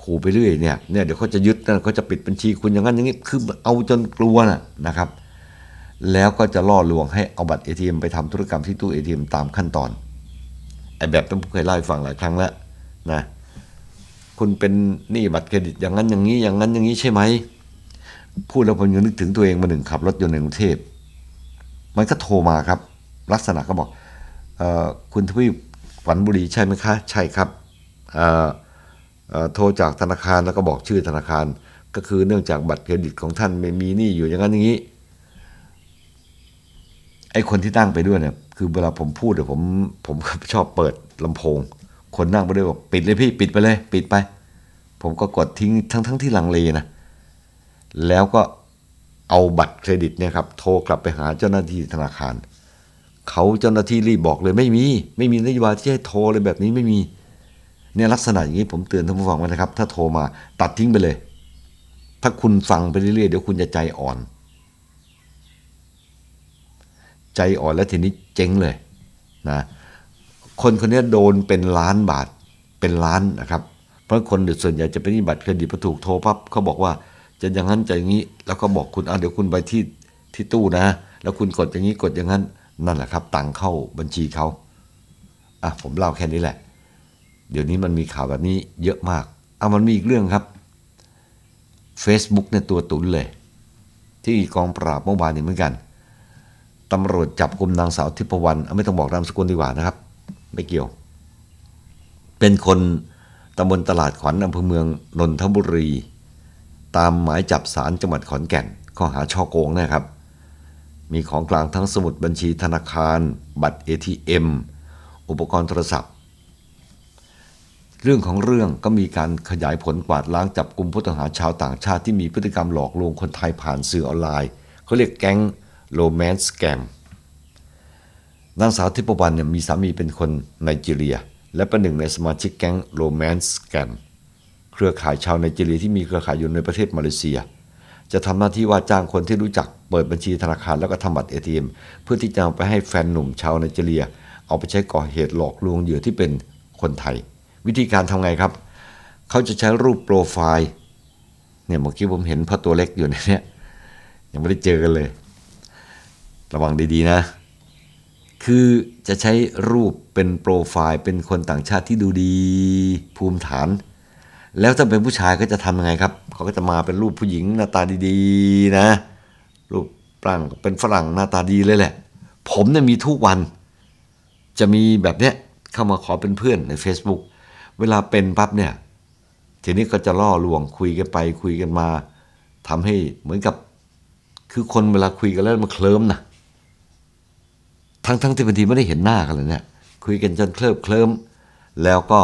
ขู่ไปเรื่อยเนี่ยเนี่ย เดี๋ยวเขาจะยึดนะเขาจะปิดบัญชีคุณอย่างนั้นอย่างนี้คือเอาจนกลัวนะนะครับแล้วก็จะล่อลวงให้เอาบัตรเเอทีอ็มไปทำธุรกรรมที่ตู้เเอทีอ็มตามขั้นตอน ไอ้แบบที่ผมเคยเล่าให้ฟังหลายครั้งแล้วนะคุณเป็นหนี้บัตรเครดิตอย่างนั้นอย่างนี้อย่างนั้นอย่างนี้ ใช่ไหมพูดแล้วผมยังนึกถึงตัวเองมาหนึ่งขับรถยนต์ในกรุงเทพมันก็โทรมาครับ ลักษณะก็บอกออคุณทวีปฝันบุรีใช่ไหมคะ ใช่ครับโทรจากธนาคารแล้วก็บอกชื่อธนาคาร ก็คือเนื่องจากบัตรเครดิตของท่านไม่มีหนี้อยู่อย่างนั้นอย่างนี้ไอ้คนที่นั่งไปด้วยเนี่ย คือเวลาผมพูดเดี๋ยวผมผมชอบเปิดลำโพง คนนั่งไปด้วยบอกปิดเลยพี่ปิดไปเลย ปิดไป ผมก็กดทิ้งทั้งทั้งที่ลังเลนะ แล้วก็เอาบัตรเครดิตเนี่ยครับโทรกลับไปหาเจ้าหน้าที่ธนาคารเขาเจ้าหน้าที่รีบบอกเลยไม่มี ไม่มีนโยบายที่ให้โทรเลยแบบนี้ไม่มีเนี่ยลักษณะอย่างนี้ผมเตือนท่านผู้ฟังไว้นะครับ ถ้าโทรมาตัดทิ้งไปเลย ถ้าคุณฟังไปเรื่อยๆเดี๋ยวคุณจะใจอ่อนใจอ่อนแล้วทีนี้เจ๊งเลยนะคนคนนี้โดนเป็นล้านบาทเป็นล้านนะครับเพราะคนส่วนใหญ่จะเป็นบัตรเครดิตพอถูกโทรปั๊บเขาบอกว่า จะอย่างนั้นจะอย่างนี้ แล้วก็บอกคุณอเดี๋ยวคุณไปที่ที่ตู้นะ แล้วคุณกดอย่างนี้กดอย่างนั้น นั่นแหละครับตังเข้าบัญชีเขาอ่ะผมเล่าแค่นี้แหละ เดี๋ยวนี้มันมีข่าวแบบนี้เยอะมากอ่ะมันมีอีกเรื่องครับ Facebook เนี่ยตัวตุนเลย ที่กองปราบเมื่อวานนี้เหมือนกันตำรวจจับกลุ่มนางสาวทิพวรรณไม่ต้องบอกนามสกุลดีกว่านะครับ ไม่เกี่ยว เป็นคนตำบลตลาดขวัญอำเภอเมือง นนทบุรี ตามหมายจับสารจังหวัดขอนแก่นข้อหาช่อโกงนะครับ มีของกลางทั้งสมุดบัญชีธนาคาร บัตร ATM อุปกรณ์โทรศัพท์ เรื่องของเรื่องก็มีการขยายผลกวาดล้างจับกลุ่มผู้ต้องหาชาวต่างชาติที่มีพฤติกรรมหลอกลวงคนไทยผ่านสื่อออนไลน์เขาเรียกแก๊งโรแมนต์แกมนางสาวทิพวรรณเนี่ยมีสามีเป็นคนไนจีเรีย และเป็นหนึ่งในสมาชิกแก๊งโรแมนต์แกมเครือข่ายชาวไนจีเรียที่มีเครือข่ายอยู่ในประเทศมาเลเซีย จะทำหน้าที่ว่าจ้างคนที่รู้จัก เปิดบัญชีธนาคารแล้วก็ทำบัตรเอทีเอ็มเพื่อที่จะเอาไปให้แฟนหนุ่มชาวไนจีเรีย เอาไปใช้ก่อเหตุหลอกลวงเหยื่อที่เป็นคนไทย วิธีการทำไงครับเขาจะใช้รูปโปรไฟล์เนี่ยเมื่อกี้ผมเห็นพระตัวเล็กอยู่ในนี้ยังไม่ได้เจอกันเลยระวังดี ๆ นะ คือจะใช้รูปเป็นโปรไฟล์ เป็นคนต่างชาติที่ดูดี ภูมิฐาน แล้วถ้าเป็นผู้ชายก็จะทำยังไงครับ เขาก็จะมาเป็นรูปผู้หญิงหน้าตาดี ๆ นะ รูปฝรั่งเป็นฝรั่งหน้าตาดีเลยแหละ ผมเนี่ยมีทุกวัน จะมีแบบเนี้ย เข้ามาขอเป็นเพื่อนใน Facebook เวลาเป็นปั๊บเนี่ย ทีนี้ก็จะล่อลวงคุยกันไปคุยกันมา ทำให้เหมือนกับคือคนเวลาคุยกันแล้วมันเคลิ้มนะทั้งทั้งที่บางที ไม่ได้เห็นหน้ากันเลยเนี่ยคุยกันจนเคลิบเคลิ้มแล้วก็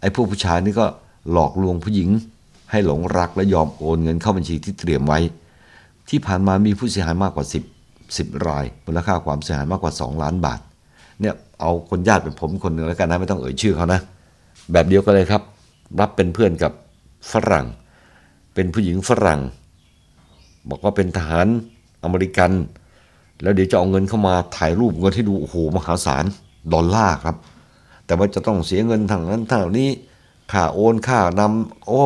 ไอ้ผู้ผู้ชายนี่ก็หลอกลวงผู้หญิงให้หลงรักและยอมโอน เงินเข้าบัญชีที่เตรียมไว้ ที่ผ่านมามีผู้เสียหายมากกว่า10 10รายมูลค่าความเสียหายมากกว่า2ล้านบาทเนี่ยเอาคนญาติเป็นผมคนหนึ่งแล้วกันนะไม่ต้องเอ่ยชื่อเขานะแบบเดียวกันเลยครับ รับเป็นเพื่อนกับฝรั่งเป็นผู้หญิงฝรั่ง บอกว่าเป็นทหารอเมริกันแล้วเดี๋ยวจะเอาเงินเข้ามาถ่ายรูปเงินให้ดูโอ้โห มหาศาล ดอลลาร์ครับ แต่ว่าจะต้องเสียเงินทางนั้นทางนี้ค่าโอนค่านำโอ้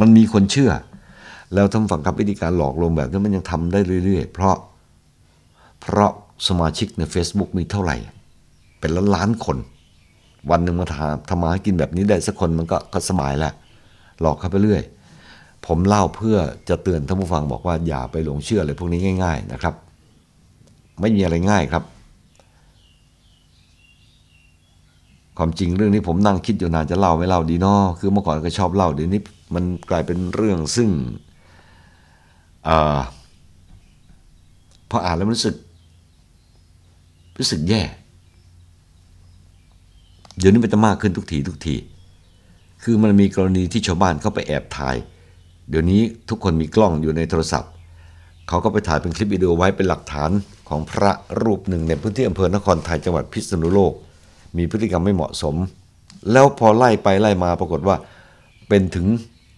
มันมีคนเชื่อ แล้วทำฝั่งกับวิธีการหลอกลวงแบบนี้มันยังทำได้เรื่อย ๆ เพราะ เพราะสมาชิกใน Facebook มีเท่าไหร่ เป็นล้านล้านคน วันหนึ่งมาทำทำมากินแบบนี้ได้สักคนมันก็ก็สบายแล้วหลอกเข้าไปเรื่อยผมเล่าเพื่อจะเตือนท่านผู้ฟังบอกว่าอย่าไปหลงเชื่ออะไรพวกนี้ง่าย ๆนะครับไม่มีอะไรง่ายครับ ความจริงเรื่องนี้ผมนั่งคิดอยู่นานจะเล่าไม่เล่าดีนาะคือเมื่อก่อนก็ชอบเล่า เดี๋ยวนี้มันกลายเป็นเรื่องซึ่งอพออ่านแล้วรู้สึก รู้สึกแย่ เดี๋ยวนี้มันจะมากขึ้นทุกทีทุกที คือมันมีกรณีที่ชาวบ้านเข้าไปแอบถ่าย เดี๋ยวนี้ทุกคนมีกล้องอยู่ในโทรศัพท์ เขาก็ไปถ่ายเป็นคลิปวิดีโอ ไว้เป็นหลักฐานของพระรูปหนึ่งในพื้นที่อำเภอนครไทยจังหวัดพิษณุโลก มีพฤติกรรมไม่เหมาะสม แล้วพอไล่ไปไล่มาปรากฏว่าเป็นถึง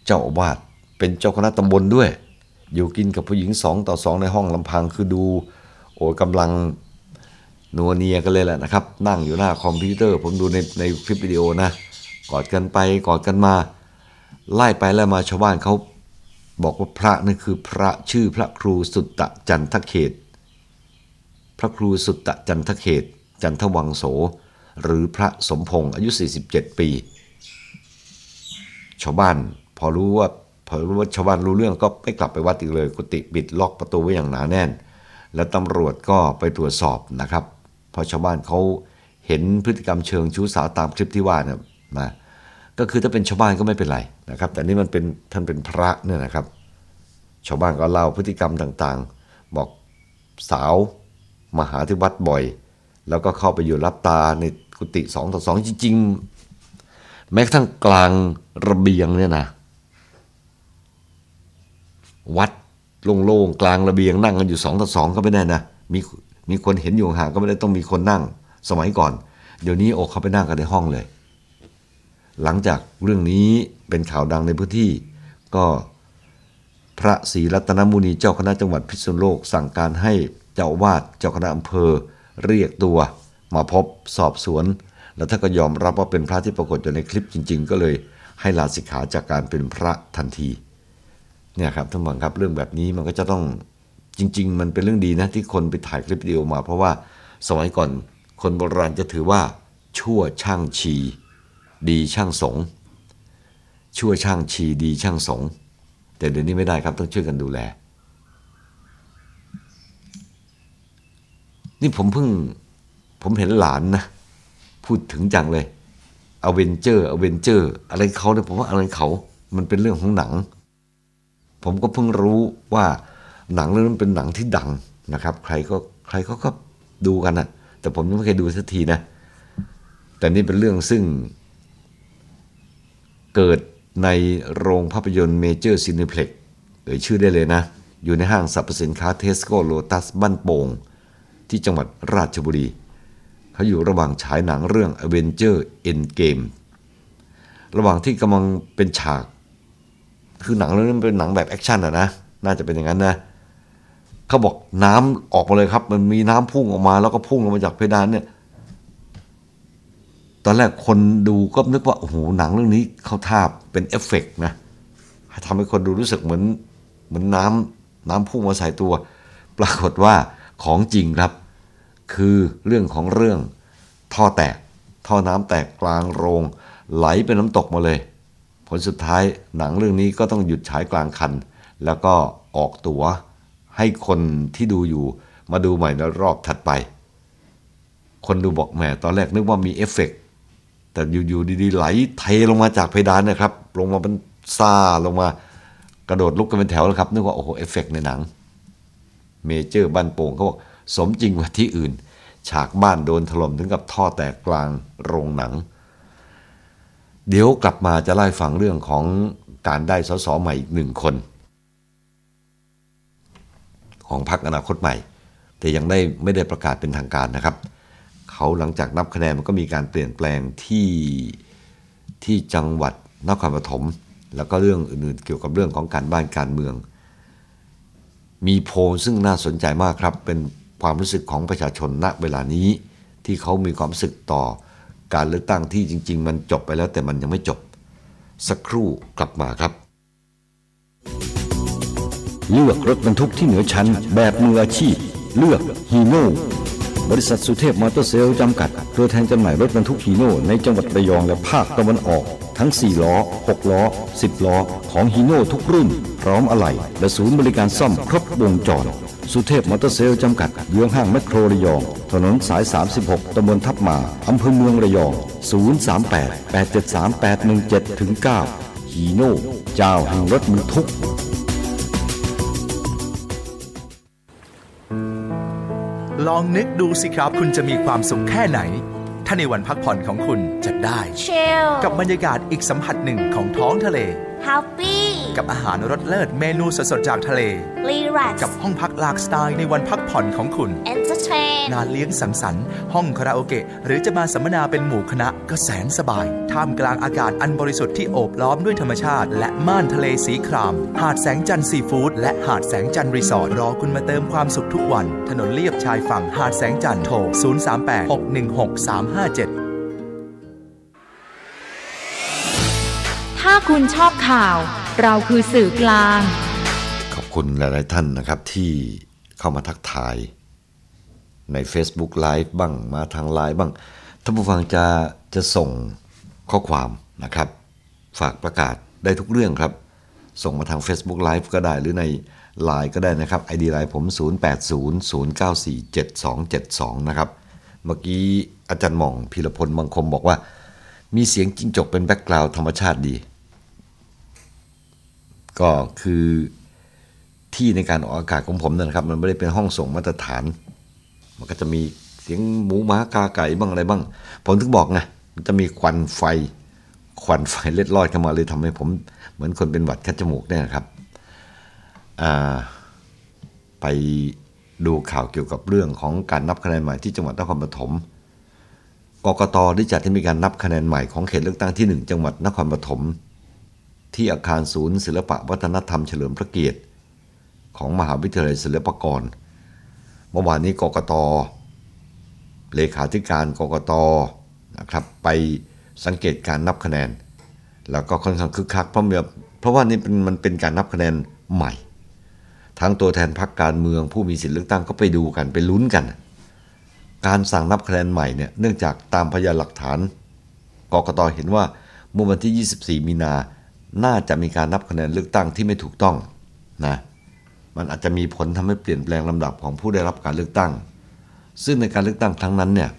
เจ้าอาวาสเป็นเจ้าคณะตำบลด้วย อยู่กินกับผู้หญิงสองต่อสองในห้องลำพังคือดูโอ้กำลัง นัวเนียกันเลยแหละนะครับ นั่งอยู่หน้าคอมพิวเตอร์ ผมดูในในคลิปวิดีโอนะกอดกันไปกอดกันมา ไล่ไปไล่มาชาวบ้านเขาบอกว่าพระนั่นคือพระชื่อพระครูสุตตะจันทเขตพระครูสุตตะจันทเขต จันทวังโสหรือพระสมพงศ์อายุ 47 ปี ชาวบ้านพอรู้ว่าพอรู้ว่าชาวบ้านรู้เรื่องก็ไม่กลับไปวัดอีกเลยกุฏิปิดล็อกประตูไว้อย่างหนาแน่น และตำรวจก็ไปตรวจสอบนะครับ พอชาวบ้านเขาเห็นพฤติกรรมเชิงชู้สาวตามคลิปที่ว่าเนี่ยนะก็คือถ้าเป็นชาวบ้านก็ไม่เป็นไรนะครับ แต่นี่มันเป็นท่านเป็นพระเนี่ยนะครับ ชาวบ้านก็เล่าพฤติกรรมต่างๆ บอกสาวมาหาที่วัดบ่อย แล้วก็เข้าไปอยู่รับตาในกุฏิสองต่อสองจริงๆแม้กระทั่งกลางระเบียงเนี่ยนะวัดโล่งๆกลางระเบียงนั่งกันอยู่สองต่อสองก็ไม่ได้นะมีมีคนเห็นอยู่ห่างก็ไม่ได้ต้องมีคนนั่งสมัยก่อน เดี๋ยวนี้โอเขาไปนั่งกันในห้องเลย หลังจากเรื่องนี้เป็นข่าวดังในพื้นที่ ก็พระศรีรัตนมุนีเจ้าคณะจังหวัดพิษณุโลกสั่งการให้จ้าวาดเจ้าคณะอำเภอเรียกตัว มาพบสอบสวน แล้วท่านก็ยอมรับว่าเป็นพระที่ปรากฏอยู่ในคลิปจริงๆก็เลยให้ลาสิกขาจากการเป็นพระทันทีเนี่ยครับท่านผู้ชมครับเรื่องแบบนี้มันก็จะต้องจริงๆมันเป็นเรื่องดีนะที่คนไปถ่ายคลิปวิดีโอมา เพราะว่าสมัยก่อนคนโบราณจะถือว่า ชั่วช่างชีดีช่างสงชั่วช่างชีดีช่างสงแต่เดี๋ยวนี้ไม่ได้ครับต้องช่วยกันดูแลนี่ผมเพิ่งผมเห็นหลานนะ พูดถึงจังเลยอเวนเจอร์อเวนเจอร์ อะไรเขาเนี่ยผมว่าอะไรเขามันเป็นเรื่องของหนัง ผมก็เพิ่งรู้ว่า หนังเรื่องนั้นเป็นหนังที่ดังนะครับ ใครก็ใครเขาก็ดูกันนะแต่ผมยังไม่เคยดูสักทีนะ แต่นี่เป็นเรื่องซึ่งเกิดในโรงภาพยนตร์เมเจอร์ซินิเพล็กเอ่ยชื่อได้เลยนะ อยู่ในห้างสรรพสินค้าเทสโก้โลตัสบ้านโป่งที่จังหวัดราชบุรี เขาอยู่ระหว่างฉายหนังเรื่อง a v e n g e r Endgame ระหว่างที่กำลังเป็นฉาก คือหนังเรื่องนี้เป็นหนังแบบแอคชั่นอะนะน่าจะเป็นอย่างนั้นนะเขาบอกน้ำออกมาเลยครับ มันมีน้ำพุ่งออกมาแล้วก็พุ่งออกมาจากเพดานเนี่ย ตอนแรกคนดูก็นึกว่าโอ้โหหนังเรื่องนี้เขาทาบ เป็นเอฟเฟกนะทำให้คนดูรู้สึกเหมือนเหมือนน้ำน้ำพุ่งมาใส่ตัว ปรากฏว่าของจริงครับคือเรื่องของเรื่องท่อแตก ท่อน้ำแตกกลางโรง ไหลเป็นน้ำตกมาเลย ผลสุดท้ายหนังเรื่องนี้ก็ต้องหยุดฉายกลางคัน แล้วก็ออกตั๋วให้คนที่ดูอยู่มาดูใหม่ในรอบถัดไป คนดูบอกแหมตอนแรกนึกว่ามีเอฟเฟกแต่อยู่ๆดีๆไหลเทลงมาจากเพดานนะครับ ลงมาเป็นซ่าลงมากระโดดลุกกันเป็นแถวแล้วครับนึกว่าโอ้โหเอฟเฟกในหนัง เมเจอร์บันโป่งเขาบอกสมจริงกว่าที่อื่น ฉากบ้านโดนถล่มถึงกับท่อแตกกลางโรงหนัง เดี๋ยวกลับมาจะไล่ฟังเรื่องของการได้สสใหม่อีกหนึ่งคน ของพรรคอนาคตใหม่ แต่ยังได้ไม่ได้ประกาศเป็นทางการนะครับ เขาหลังจากนับคะแนนมันก็มีการเปลี่ยนแปลงที่ที่จังหวัดนครปฐมแล้วก็เรื่องอื่นๆเกี่ยวกับเรื่องของการบ้านการเมือง มีโพลซึ่งน่าสนใจมากครับเป็นความรู้สึกของประชาชนณเวลานี้ที่เขามีความรู้สึกต่อ การเลือกตั้งที่จริงๆ มันจบไปแล้วแต่มันยังไม่จบ สักครู่กลับมาครับเลือกรถบรรทุกที่เหนือชั้นแบบมืออาชีพ เลือกฮีโน่บริษัทสุเทพมอเตอร์เซลจำกัดตัวแทนจำหน่ายรถบรรทุกฮีโน่ในจังหวัดระยองและภาคตะวันออก ทั้ง 4 ล้อ 6 ล้อ 10ล้อของฮีโน่ทุกรุ่น พร้อมอะไหล่และศูนย์บริการซ่อมครบวงจรสุเทพมอเตอร์เซลจำกัดเยื้องห้างแมคโครระยอง ถนนสาย 36ตำบลทับมา อำเภอเมืองระยอง 038-873-817-9ฮีโน่เจ้าแห่งรถมือทุก ลองนึกดูสิครับ คุณจะมีความสุขแค่ไหน ถ้าในวันพักผ่อนของคุณจะได้ Chill. กับบรรยากาศอีกสัมผัสหนึ่งของท้องทะเล Happy กับอาหารรสเลิศเมนูสดๆ จากทะเลกับห้องพักหลากสไตล์ในวันพักผ่อนของคุณงานเลี้ยงสังสรรค์ห้องคาราโอเกะ หรือจะมาสัมมนาเป็นหมู่คณะ ก็แสนสบายท่ามกลางอากาศอันบริสุทธิ์ที่โอบล้อมด้วยธรรมชาติ และม่านทะเลสีคราม หาดแสงจันทร์ซีฟู้ดและหาดแสงจันทร์รีสอร์ทรอคุณมาเติมความสุขทุกวัน ถนนเลียบชายฝั่งหาดแสงจันทร์โทร038 616 357 ถ้าคุณชอบข่าวเราคือสื่อกลาง ขอบคุณหลายๆท่านนะครับที่เข้ามาทักทายใน Facebook Live บ้างมาทางไลน์บ้างท่านผู้ฟังจะจะส่งข้อความนะครับ ฝากประกาศได้ทุกเรื่องครับ ส่งมาทาง Facebook Live ก็ได้หรือใน Line ก็ได้นะครับ ID Line ผม 0800947272 นะครับ เมื่อกี้อาจารย์หม่องพีรพลบางคมบอกว่ามีเสียงจิ้งจกเป็นแบ็กกราวธรรมชาติดีก็คือที่ในการออกอากาศของผมนะครับ มันไม่ได้เป็นห้องส่งมาตรฐานมันก็จะมีเสียงหมูหมากาไก่บ้างอะไรบ้าง ผมถึงบอกไงมันจะมีควันไฟ ควันไฟเล็ดลอดเข้ามาเลยทำให้ผมเหมือนคนเป็นหวัดคัดจมูกเนี่ยนะครับไปดูข่าวเกี่ยวกับเรื่องของการนับคะแนนใหม่ที่จังหวัดนครปฐมกกตได้จัดให้มีการนับคะแนนใหม่ของเขตเลือกตั้งที่1จังหวัดนครปฐมที่อาคารศูนย์ศิลปะวัฒนธรรมเฉลิมพระเกียรติของมหาวิทยาลัยศิลปากร เมื่อวานนี้กกต เลขาธิการกกต นะครับไปสังเกตการนับคะแนน แล้วก็ค่อนข้างคึกคัก เพราะเพราะว่านี่มันเป็นการนับคะแนนใหม่ ทั้งตัวแทนพรรคการเมืองผู้มีสิทธิเลือกตั้งก็ไปดูกันไปลุ้นกัน การสั่งนับคะแนนใหม่เนี่ย เนื่องจากตามพยานหลักฐาน กกต เห็นว่าเมื่อวันที่ 24มีนาน่าจะมีการนับคะแนนเลือกตั้งที่ไม่ถูกต้องนะ มันอาจจะมีผลทำให้เปลี่ยนแปลงลำดับของผู้ได้รับการเลือกตั้ง ซึ่งในการเลือกตั้งครั้งนั้นเนี่ย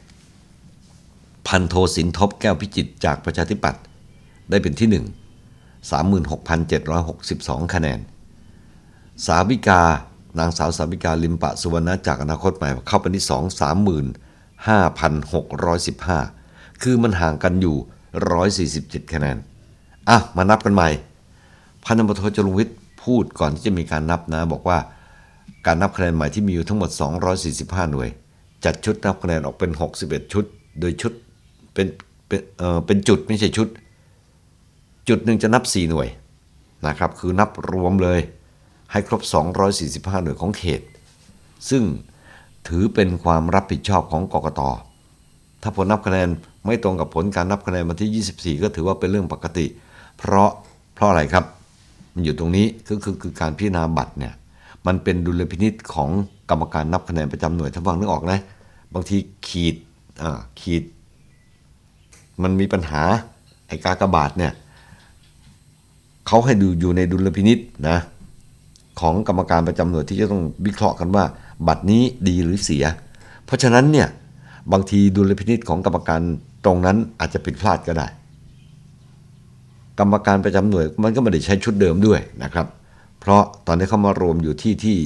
พันโทสินทบแก้วพิจิตจากประชาธิปัตย์ได้เป็นที่ 1 36,762 คะแนน สาวิกา นางสาวสาวิกาลิมปะสุวรรณจากอนาคตใหม่ เข้าเป็นที่2 35,615 คือมันห่างกันอยู่ 147 คะแนนอ่ะมานับกันใหม่ พันธมตรจรุวิทย์พูดก่อนที่จะมีการนับนะ บอกว่าการนับคะแนนใหม่ที่มีอยู่ทั้งหมด 245 หน่วย จัดชุดนับคะแนนออกเป็น 61 ชุดโดยชุด เป็นเป็นเอ่อเป็นจุดไม่ใช่ชุด จุดหนึ่งจะนับ 4 หน่วย นะครับคือนับรวมเลยให้ครบ 245 หน่วยของเขต ซึ่งถือเป็นความรับผิดชอบของกกต ถ้าผลนับคะแนนไม่ตรงกับผลการนับคะแนนวันที่ 24 ก็ถือว่าเป็นเรื่องปกติเพราะเพราะอะไรครับ มันอยู่ตรงนี้ก็คือคือการพิจารณาบัตรเนี่ยมันเป็นดุลพินิษของกรรมการนับคะแนนประจำหน่วยท่านฟังนึกออกนะ บางทีขีดอ่าขีด มันมีปัญหาไอ้กากบาทเนี่ยเขาให้ดูอยู่ในดุลพินิษนะของกรรมการประจำหน่วยที่จะต้องวิเคราะห์กันว่า บัตรนี้ดีหรือเสีย เพราะฉะนั้นเนี่ยบางทีดุลพินิษของกรรมการตรงนั้นอาจจะผิดพลาดก็ได้กรรมการประจำหน่วยมันก็ไม่ได้ใช้ชุดเดิมด้วยนะครับ เพราะตอนนี้เขามารวมอยู่ที่ที่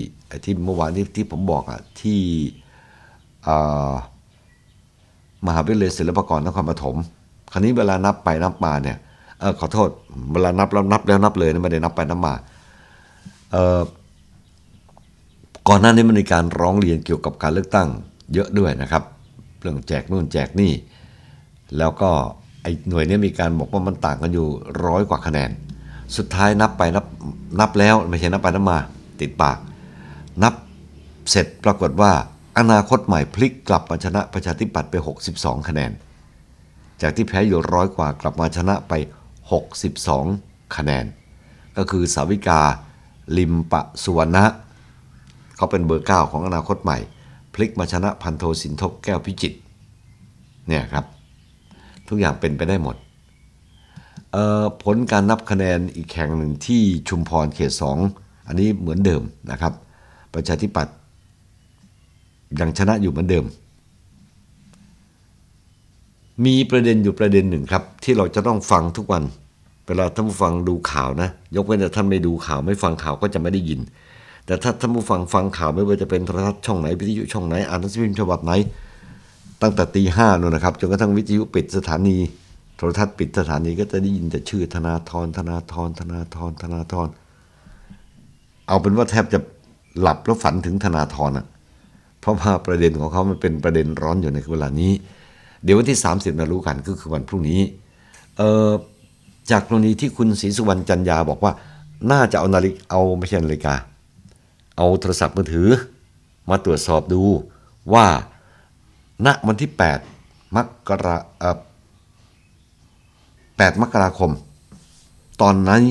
ที่เมื่อวานที่ที่ผมบอกอะที่มหาวิทยาลัยศิลปากรนครปฐมคราวนี้เวลานับไปนับมาเนี่ยเออขอโทษเวลานับแล้วนับแล้วนับเลยไม่ได้นับไปนับมาเออก่อนหน้านี้มันมีการร้องเรียนเกี่ยวกับการเลือกตั้ง เยอะด้วยนะครับเรื่องแจกนู่นแจกนี่ แล้วก็ไอ้หน่วยนี้มีการบอกว่ามันต่างกันอยู่ร้อยกว่าคะแนน สุดท้ายนับไปนับนับแล้วไม่ใช่นับไปนับมา ติดปาก นับเสร็จปรากฏว่าอนาคตใหม่ พลิกกลับมาชนะประชาธิปัตย์ไป 62 คะแนน จากที่แพ้อยู่ร้อยกว่ากลับมาชนะไป 62 คะแนน ก็คือ สาวิกาลิมปะสุวรรณะเขาเป็นเบอร์9ของอนาคตใหม่ พลิกมาชนะพันโทสินทบแก้วพิจิต เนี่ยครับทุกอย่างเป็นไปได้หมดผลการนับคะแนนอีกแข่งหนึ่งที่ชุมพรเขตสองอันนี้เหมือนเดิมนะครับประชาธิปัตย์ยังชนะอยู่เหมือนเดิม มีประเด็นอยู่ประเด็นหนึ่งครับ ที่เราจะต้องฟังทุกวันเวลาท่านผู้ฟังดูข่าวนะยกเว้นแต่ท่านไม่ดูข่าวไม่ฟังข่าวก็จะไม่ได้ยิน แต่ถ้าท่านผู้ฟังฟังข่าวไม่ว่าจะเป็นโทรทัศน์ช่องไหนวิทยุช่องไหนอ่านหนังสือพิมพ์ฉบับไหนตั้งแต่ตีห้านู่นนะครับ จนกระทั่งวิทยุปิดสถานี โทรทัศน์ปิดสถานี ก็จะได้ยินแต่ชื่อธนาธรธนาธรธนาธรธนาธรเอาเป็นว่าแทบจะหลับแล้วฝันถึงธนาธรอ่ะ เพราะว่าประเด็นของเขามันเป็นประเด็นร้อนอยู่ในเวลานี้ เดี๋ยววันที่ 30มสารู้กันก็คือวันพรุ่งนี้เออจากกรณีที่คุณศรีสุวรรณจันยาบอกว่า น่าจะเอานาฬิกาเอาไม่ใช่นาฬิกา เอาโทรศัพท์มือถือ มาตรวจสอบดูว่าณวันที่ 8 มกราแมกราคม ตอนนั้น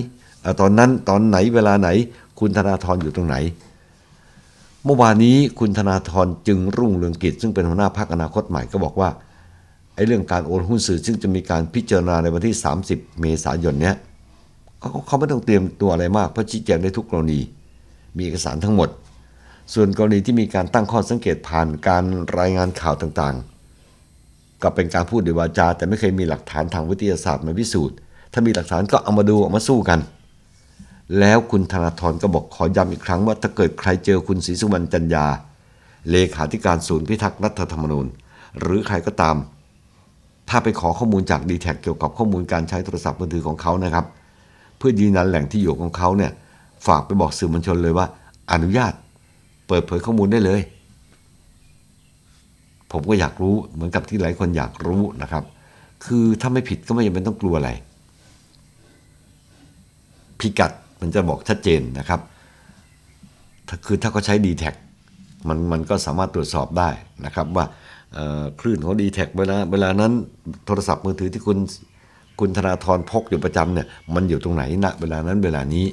ตอนนั้น ตอนไหน เวลาไหน คุณธนาธรอยู่ตรงไหน เมื่อวานนี้คุณธนาธรจึงรุ่งเรืองกิจซึ่งเป็นหัวหน้าพักอนาคตใหม่ก็บอกว่าไอ้เรื่องการโอนหุ้นสื่อซึ่งจะมีการพิจารณาในวันที่ 30 เมษายนเนี้ยเขาไม่ต้องเตรียมตัวอะไรมาก เพราะชี้แจงได้ทุกกรณีมีเอกสารทั้งหมดส่วนกรณีที่มีการตั้งข้อสังเกตผ่านการรายงานข่าวต่างๆ ก็เป็นการพูดด้วยวาจา แต่ไม่เคยมีหลักฐานทางวิทยาศาสตร์มาพิสูจน์ถ้ามีหลักฐานก็เอามาดู เอามาสู้กัน แล้วคุณธนาธรก็บอกขอย้ำอีกครั้ง ว่าถ้าเกิดใครเจอคุณศรีสุวรรณจันยาเลขาธิการศูนย์พิทักษ์รัฐธรรมนูญ หรือใครก็ตาม ถ้าไปขอข้อมูลจากดีแท็เกี่ยวกับข้อมูลการใช้โทรศัพท์มือถือของเขานะครับ เพื่อยืนยันแหล่งที่อยู่ของเขาเนี่ยฝากไปบอกสื่อมวลชนเลยว่าอนุญาตเปิดเผยข้อมูลได้เลย ผมก็อยากรู้เหมือนกับที่หลายคนอยากรู้นะครับ คือถ้าไม่ผิดก็ไม่จำเป็นต้องกลัวอะไร พิกัดมันจะบอกชัดเจนนะครับ คือถ้าเขาใช้ d t แทมันมันก็สามารถตรวจสอบได้นะครับ ว่าคลื่นของ d t แทเวลาเวลานั้น โทรศัพท์มือถือที่คุณคุณธนาธรพกอยู่ประจำเนี่ยมันอยู่ตรงไหนณนะเวลานั้นเวลานี้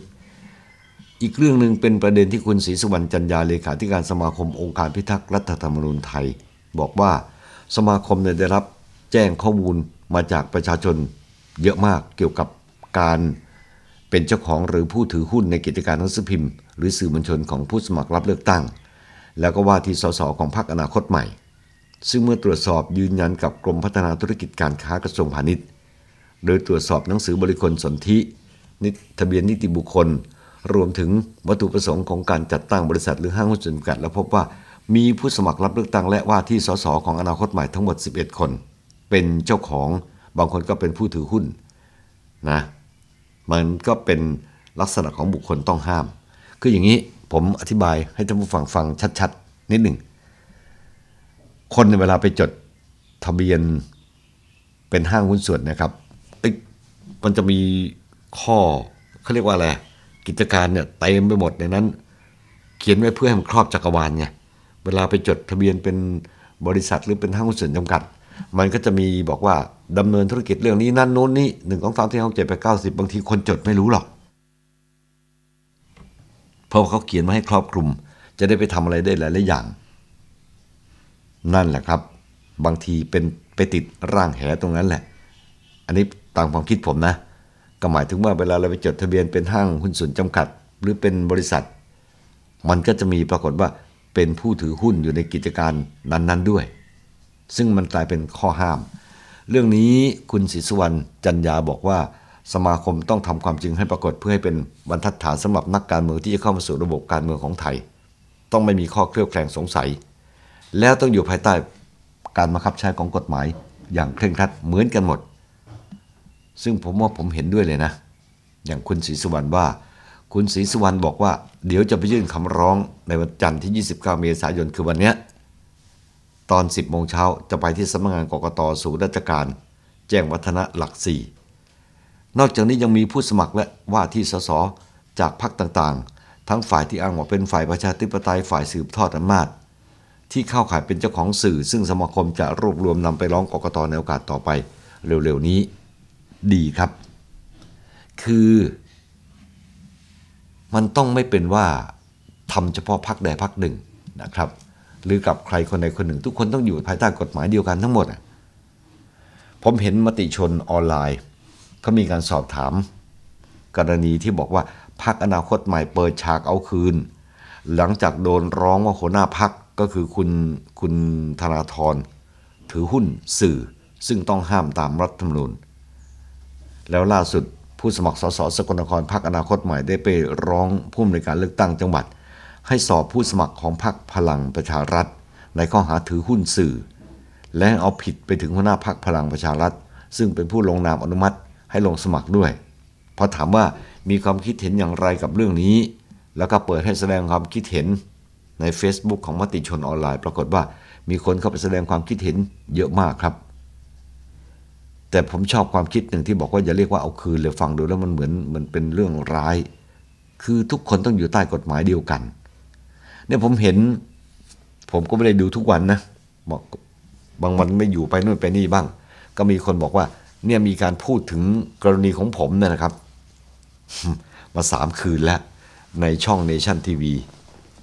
อีกเรื่องหนึ่งเป็นประเด็นที่คุณศรีสุวรรณจันยาเลขาธิการสมาคมองค์การพิทักษ์รัฐธรรมนูญไทย บอกว่าสมาคมเนี่ยได้รับแจ้งข้อมูลมาจากประชาชนเยอะมากเกี่ยวกับการเป็นเจ้าของหรือผู้ถือหุ้นในกิจการหนังสือพิมพ์หรือสื่อมวลชนของผู้สมัครรับเลือกตั้ง แล้วก็ว่าที่สสของพรรคอนาคตใหม่ ซึ่งเมื่อตรวจสอบยืนยันกับกรมพัฒนาธุรกิจการค้ากระทรวงพาณิชย์ โดยตรวจสอบหนังสือบริคลสนธิทะเบียนนิติบุคคลรวมถึงวัตถุประสงค์ของการจัดตั้งบริษัทหรือห้างหุ้นส่วนจำกัด แล้วพบว่ามีผู้สมัครรับเลือกตั้งและว่าที่สสของอนาคตใหม่ทั้งหมด 11 คน เป็นเจ้าของบางคนก็เป็นผู้ถือหุ้นนะมันก็เป็นลักษณะของบุคคลต้องห้าม คืออย่างนี้ผมอธิบายให้ท่านผู้ฟังฟังชัดๆ นิดหนึ่งคนเวลาไปจดทะเบียนเป็นห้างหุ้นส่วนนะครับมันจะมีข้อเขาเรียกว่าอะไรกิจการเนี่ยเต็มไปหมดในนั้น เขียนไว้เพื่อให้มันครอบจักรวาลไงเวลาไปจดทะเบียนเป็นบริษัทหรือเป็นห้างหุ้นส่วนจำกัด มันก็จะมีบอกว่าดำเนินธุรกิจเรื่องนี้นั่นโน้นนี่หนึ่งของสามที่ห้าเจ็ดไปเก้าสิบบางทีคนจดไม่รู้หรอก เพราะเขาเขียนมาให้ครอบคลุม จะได้ไปทำอะไรได้หลายๆอย่าง นั่นแหละครับ บางทีเป็นไปติดร่างแหตรงนั้นแหละ อันนี้ตามความคิดผมนะก็หมายถึงว่าเวลาเราไปจดทะเบียน เป็นห้างหุ้นส่วนจำกัด หรือเป็นบริษัท มันก็จะมีปรากฏว่าเป็นผู้ถือหุ้นอยู่ในกิจการนั้น ๆ ด้วย ซึ่งมันกลายเป็นข้อห้าม เรื่องนี้คุณศิสวรรณจันยาบอกว่าสมาคมต้องทำความจริงให้ปรากฏเพื่อให้เป็นบรรทัดฐานสำหรับนักการเมืองที่จะเข้ามาสู่ระบบการเมืองของไทย ต้องไม่มีข้อเคลือบแคลงสงสัย แล้วต้องอยู่ภายใต้การบังคับใช้ของกฎหมาย อย่างเคร่งครัดเหมือนกันหมดซึ่งผมว่าผมเห็นด้วยเลยนะ อย่างคุณศรีสุวรรณว่า คุณศรีสุวรรณบอกว่าเดี๋ยวจะไปยื่นคำร้องในวันจันทร์ที่ 29 เมษายน คือวันนี้ ตอน 10 โมงเช้าจะไปที่สำนักงานกกตศูนย์ราชการแจ้งวัฒนะหลัก4นอกจากนี้ยังมีผู้สมัครและว่าที่สสจากพรรคต่างๆ ทั้งฝ่ายที่อ้างว่าเป็นฝ่ายประชาธิปไตยฝ่ายสืบทอดอำนาจที่เข้าข่ายเป็นเจ้าของสื่อ ซึ่งสมาคมจะรวบรวมนำไปร้องกกตในโอกาสต่อไป เร็วๆนี้ดีครับ คือมันต้องไม่เป็นว่าทำเฉพาะพักใดพักหนึ่งนะครับ หรือกับใครคนใดคนหนึ่ง ทุกคนต้องอยู่ภายใต้กฎหมายเดียวกันทั้งหมด ผมเห็นมติชนออนไลน์เขามีการสอบถาม กรณีที่บอกว่าพักอนาคตใหม่เปิดฉากเอาคืน หลังจากโดนร้องว่าหัวหน้าพักก็คือคุณคุณธนาธร ถือหุ้นสื่อซึ่งต้องห้ามตามรัฐธรรมนูญแล้วล่าสุดผู้สมัครสส สกลนครพักอนาคตใหม่ได้ไปร้องผู้อำนวยการเลือกตั้งจังหวัด ให้สอบผู้สมัครของพักพลังประชารัฐ ในข้อหาถือหุ้นสื่อ และเอาผิดไปถึงหัวหน้าพักพลังประชารัฐ ซึ่งเป็นผู้ลงนามอนุมัติให้ลงสมัครด้วยพอถามว่ามีความคิดเห็นอย่างไรกับเรื่องนี้ แล้วก็เปิดให้แสดงความคิดเห็น ใน Facebook ของมติชนออนไลน์ปรากฏว่า มีคนเข้าไปแสดงความคิดเห็น เยอะมากครับแต่ผมชอบความคิดหนึ่งที่บอกว่า อย่าเรียกว่าเอาคืนเลยฟังดูแล้วมันเหมือนมันเป็นเรื่องร้าย คือทุกคนต้องอยู่ใต้กฎหมายเดียวกัน เนี่ยผมเห็น ผมก็ไม่ได้ดูทุกวันนะบอกบางวันไม่อยู่ไปนู่นไปนี่บ้าง ก็มีคนบอกว่าเนี่ยมีการพูดถึงกรณีของผมเนี่ยนะครับ มาสามคืนแล้ว ในช่องเนชั่นทีวี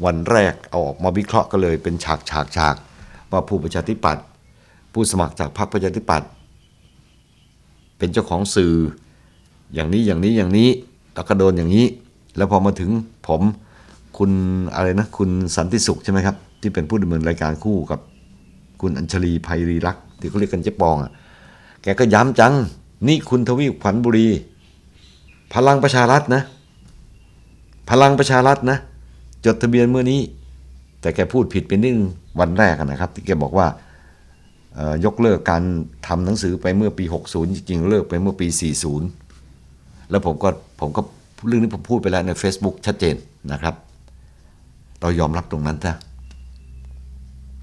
วันแรกเอาออกมาวิเคราะห์ก็เลยเป็นฉากฉากฉากว่าผู้ประชาธิปัตย์ผู้สมัครจากพรรคประชาธิปัตย์เป็นเจ้าของสื่ออย่างนี้อย่างนี้อย่างนี้แล้วก็โดนอย่างนี้ แล้วพอมาถึงผมคุณอะไรนะคุณสันติสุขใช่ไหมครับที่เป็นผู้ดำเนินรายการคู่กับ คุณอัญชลีภัยรีรักษ์ที่เขาเรียกกันเจ๊ปองอ่ะแกก็ย้ำจัง นี่คุณทวีขวัญบุรี พลังประชารัฐนะ พลังประชารัฐนะ จดทะเบียนเมื่อนี้ แต่แกพูดผิดไปนิดนึงวันแรกนะครับที่แกบอกว่ายกเลิกการทำหนังสือไปเมื่อปี 60 จริงๆเลิกไปเมื่อปี 40 แล้วผมก็ผมก็เรื่องนี้ผมพูดไปแล้วใน Facebook ชัดเจนนะครับ เรายอมรับตรงนั้นจ้ะ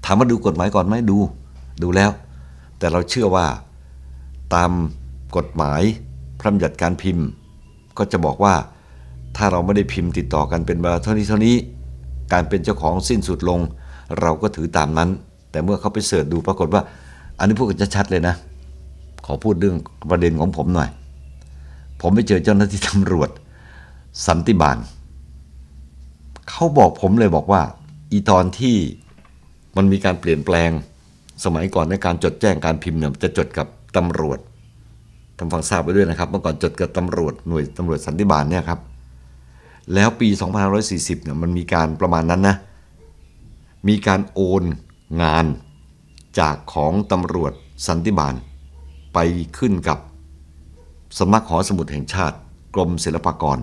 ถามว่าดูกฎหมายก่อนไหมดูดูแล้ว แต่เราเชื่อว่าตามกฎหมายพร่ำหยัดการพิมพ์ ก็จะบอกว่าถ้าเราไม่ได้พิมพ์ติดต่อกันเป็นเวลาเท่านี้เท่านี้ การเป็นเจ้าของสิ้นสุดลง เราก็ถือตามนั้น แต่เมื่อเขาไปเสิร์ชดูปรากฏว่าอันนี้พูดกันชัดเลยนะขอพูดเรื่องประเด็นของผมหน่อย ผมไปเจอเจ้าหน้าที่ตำรวจสันติบาล เขาบอกผมเลยบอกว่า อีตอนที่มันมีการเปลี่ยนแปลง สมัยก่อนในการจดแจ้งการพิมพ์เนี่ยจะจดกับตำรวจทำฟังทราบไปด้วยนะครับเมื่อก่อนจดกับตำรวจหน่วยตำรวจสันติบาลเนี่ยครับ แล้วปี 2540 เนี่ยมันมีการประมาณนั้นนะ มีการโอนงานจากของตำรวจสันติบาล ไปขึ้นกับ สมัครหอสมุดแห่งชาติกรมศิลปากร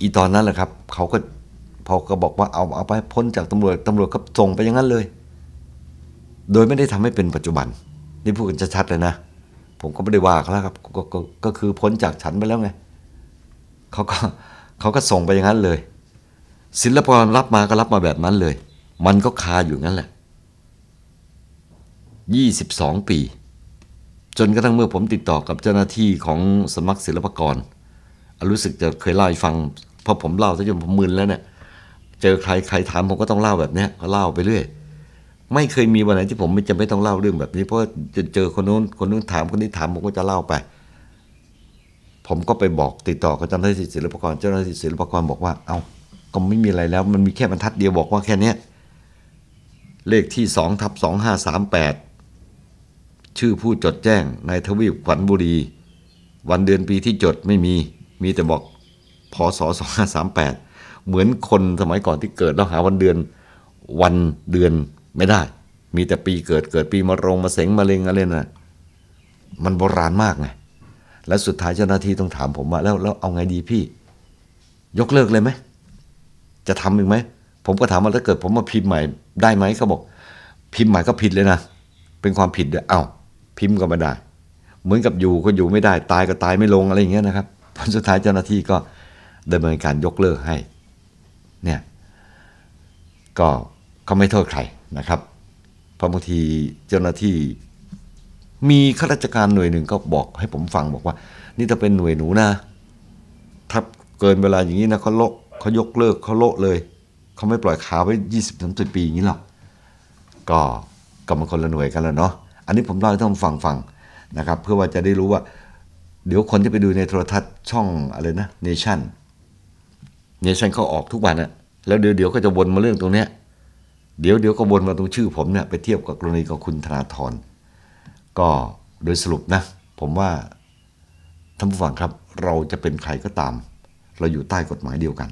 อีตอนนั้นแหละครับเขาก็พอก็บอกว่าเอาเอาไปพ้นจากตำรวจตำรวจก็ส่งไปอย่างนั้นเลย โดยไม่ได้ทำให้เป็นปัจจุบันนี่พูดกันชัดเลยนะผมก็ไม่ได้ว่าเขาแล้วครับกกก็คือพ้นจากฉันไปแล้วไงเขาก็เขาก็ส่งไปอย่างนั้นเลย ศิลปกรรับมาก็รับมาแบบนั้นเลย มันก็คาอยู่งั้นแหละ22 ปี จนกระทั่งเมื่อผมติดต่อกับเจ้าหน้าที่ของสมัครศิลปกรรู้สึกจะเคยเล่าให้ฟังพอผมเล่าซะจนผมมึนแล้วเนี่ย เจอใครใครถามผมก็ต้องเล่าแบบนี้ก็เล่าไปเรื่อยไม่เคยมีวันไหนที่ผมไม่จะไม่ต้องเล่าเรื่องแบบนี้ เพราะจะเจอคนนู้นคนนู้นถามคนนี้ถามผมก็จะเล่าไป ผมก็ไปบอก ติดต่อกับเจ้าหน้าที่ศิลปกรเจ้าหน้าที่ศิลปกรบอกว่าเอา้าก็ไม่มีอะไรแล้วมันมีแค่บรรทัด เดียวบอกว่าแค่นี้เลขที่สองทับสองห้าสามแปดชื่อผู้จดแจ้ง ในทวีปขวัญบุรี วันเดือนปีที่จดไม่มี มีแต่บอกพศ2538 เหมือนคนสมัยก่อนที่เกิดแล้วหาวันเดือน วันเดือนไม่ได้ มีแต่ปีเกิด เกิดปีมะโรงมาเสงมะเร็งอะไรนะ่ะ มันโบราณมากไง และสุดท้ายเจ้าหน้าที่ต้องถามผมว่าแล้วแล้วเอาไงดีพี่ ยกเลิกเลยไหม จะทำอีกไหม ผมก็ถามว่า ถ้าเกิดผมมาพิมพ์ใหม่ได้ไหมเขาบอก พิมพ์ใหม่ก็ผิดเลยนะเป็นความผิดดี๋ยเอา้าพิมพ์ก็ไม่ได้ เหมือนกับอยู่ก็อยู่ไม่ได้ตายก็ตายไม่ลงอะไรอย่างเงี้ยนะครับผลสุดท้ายเจ้าหน้าที่ก็ดำเนินการยกเลิกให้เนี่ยก็เขาไม่โทษใครนะครับพระบางทีเจ้าหน้าที่ มีข้าราชการหน่วยหนึ่งก็บอกให้ผมฟังบอกว่า นี่จะเป็นหน่วยหนูนะ ถ้าเกินเวลาอย่างนี้นะเขาโลกเขายกเลิกเขาโลกเลย เขาไม่ปล่อยขาไว้ยี่สิบสามสิบปีอย่างนี้หรอกก็กรรมคนละหน่วยกันแล้วเนาะอันนี้ผมเล่าให้ท่านฟังฟังนะครับ เพื่อว่าจะได้รู้ว่า เดี๋ยวคนที่ไปดูในโทรทัศน์ช่องอะไรนะเนชั่นเนชั่นเขาออกทุกวันอะแล้วเดี๋ยวเดี๋ยวก็จะวนมาเรื่องตรงเนี้ยเดี๋ยวเดี๋ยวก็วนมาตรงชื่อผมเนี่ยไปเทียบกับกรณีของคุณธนาธรก็โดยสรุปนะ ผมว่าท่านผู้ฟังครับ เราจะเป็นใครก็ตาม เราอยู่ใต้กฎหมายเดียวกัน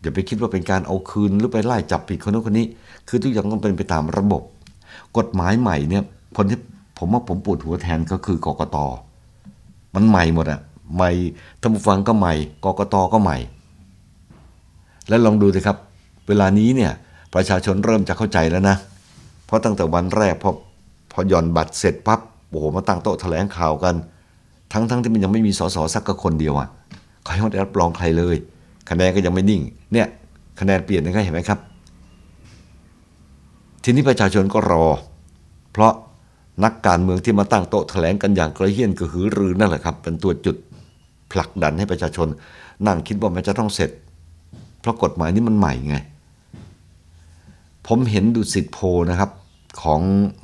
อย่าไปคิดว่าเป็นการเอาคืนหรือไปไล่จับผิดคนนู้นคนนี้ คือทุกอย่างต้องเป็นไปตามระบบกฎหมายใหม่เนี่ยคนที่ผมว่าผมปวดหัวแทนก็คือกกตมันใหม่หมดอะใหม่ท่านผู้ฟังก็ใหม่ กกตก็ใหม่ แล้วลองดูสิครับ เวลานี้เนี่ยประชาชนเริ่มจะเข้าใจแล้วนะ เพราะตั้งแต่วันแรกพอพอย่อนบัตรเสร็จปั๊บโอ้โหมาตั้งโต๊ะแถลงข่าวกัน ทั้งๆทที่มันยังไม่มีสสสักคนเดียวอะ่ะเขาไม่ได้รับรองใครเลย คะแนนก็ยังไม่นิ่งเนี่ยคะแนนเปลี่ยนนะครับเห็นไหมครับทีนี้ประชาชนก็รอ เพราะนักการเมืองที่มาตั้งโต๊ะแถลงกันอย่างกระเฮียนกระหือรือนั่นแหละครับเป็นตัวจุดผลักดันให้ประชาชน นั่งคิดว่ามันจะต้องเสร็จ เพราะกฎหมายนี้มันใหม่ไงผมเห็นดุสิตโพนะครับ ของ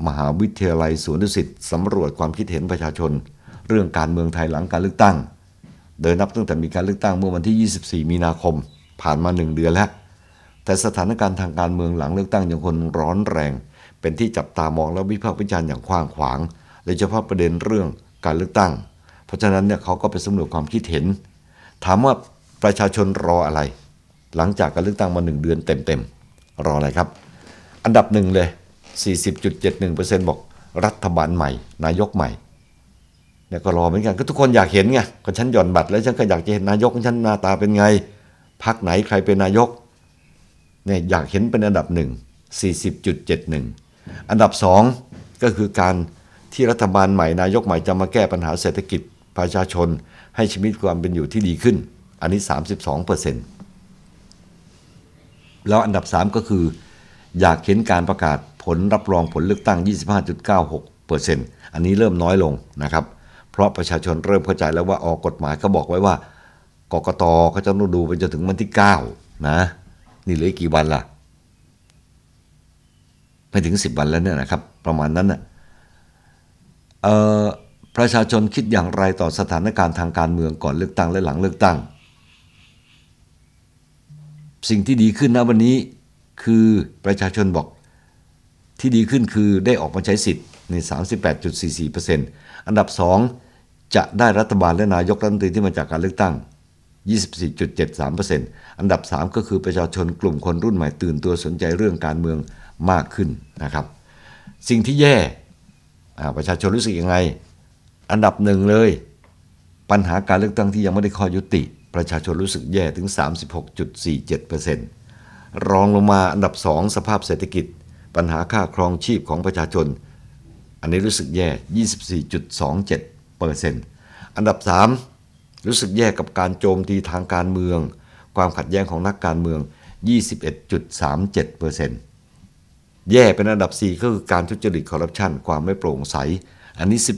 มหาวิทยาลัยสวนดุสิตสำรวจความคิดเห็นประชาชน เรื่องการเมืองไทยหลังการเลือกตั้ง โดยนับตั้งแต่มีการเลือกตั้งเมื่อวันที่ 24 มีนาคม ผ่านมา1เดือนแล้วแต่สถานการณ์ทางการเมืองหลังเลือกตั้งยังคนร้อนแรง เป็นที่จับตามองและวิพากษ์วิจารณ์อย่างกว้างขวางโดยเฉพาะประเด็นเรื่องการเลือกตั้ง เพราะฉะนั้นเนี่ยเขาก็ไปสำรวจความคิดเห็น ถามว่าประชาชนรออะไร หลังจากการเลือกตั้งมาหนึ่งเดือนเต็ม ๆ รออะไรครับ อันดับหนึ่งเลย 40.71%บอก รัฐบาลใหม่ นายกใหม่เนี่ยก็รอเหมือนกันก็ทุกคนอยากเห็นไงก็ฉันหย่อนบัตร แล้วฉันก็อยากจะเห็นนายกของฉันหน้าตาเป็นไงพักไหนใครเป็นนายกเนี่ยอยากเห็นเป็นอันดับหนึ่ง40.71 อันดับ 2 ก็คือการที่รัฐบาลใหม่นายกใหม่จะมาแก้ปัญหาเศรษฐกิจประชาชนให้ชีวิตความเป็นอยู่ที่ดีขึ้น อันนี้ 32%แล้วอันดับ 3 ก็คือ อยากเห็นการประกาศผลรับรองผลเลือกตั้ง 25.96%อันนี้เริ่มน้อยลงนะครับ เพราะประชาชนเริ่มเข้าใจแล้วว่าออกกฎหมายก็บอกไว้ว่ากกตก็จะต้องดูไปจนถึงวันที่ 9 นะนี่เหลือกี่วันล่ะไม่ถึงสิบวันแล้วเนี่ยนะครับ ประมาณนั้นนะ่ะประชาชนคิดอย่างไรต่อสถานการณ์ทางการเมืองก่อนเลือกตั้ง และหลังเลือกตั้ง สิ่งที่ดีขึ้นนะวันนี้คือประชาชนบอกที่ดีขึ้นคือได้ออกมาใช้สิทธิ์ใน 38.44%อันดับ2จะได้รัฐบาลและนายกรัฐมนตรีที่มาจากการเลือกตั้ง24.73%อันดับ 3 ก็คือประชาชนกลุ่มคนรุ่นใหม่ตื่นตัวสนใจเรื่องการเมืองมากขึ้นนะครับ สิ่งที่แย่ประชาชนรู้สึกยังไง อันดับหนึ่งเลย ปัญหาการเลือกตั้งที่ยังไม่ได้ข้อยุติ ประชาชนรู้สึกแย่ถึง 36.47%รองลงมาอันดับ 2 สภาพเศรษฐกิจ ปัญหาค่าครองชีพของประชาชน อันนี้รู้สึกแย่24.27%อันดับ3รู้สึกแย่กับการโจมตีทางการเมือง ความขัดแย้งของนักการเมือง 21.37%แย่เป็นอันดับ4 ก็คือการทุจริตคอร์รัปชันความไม่โปร่งใส อันนี้ 14%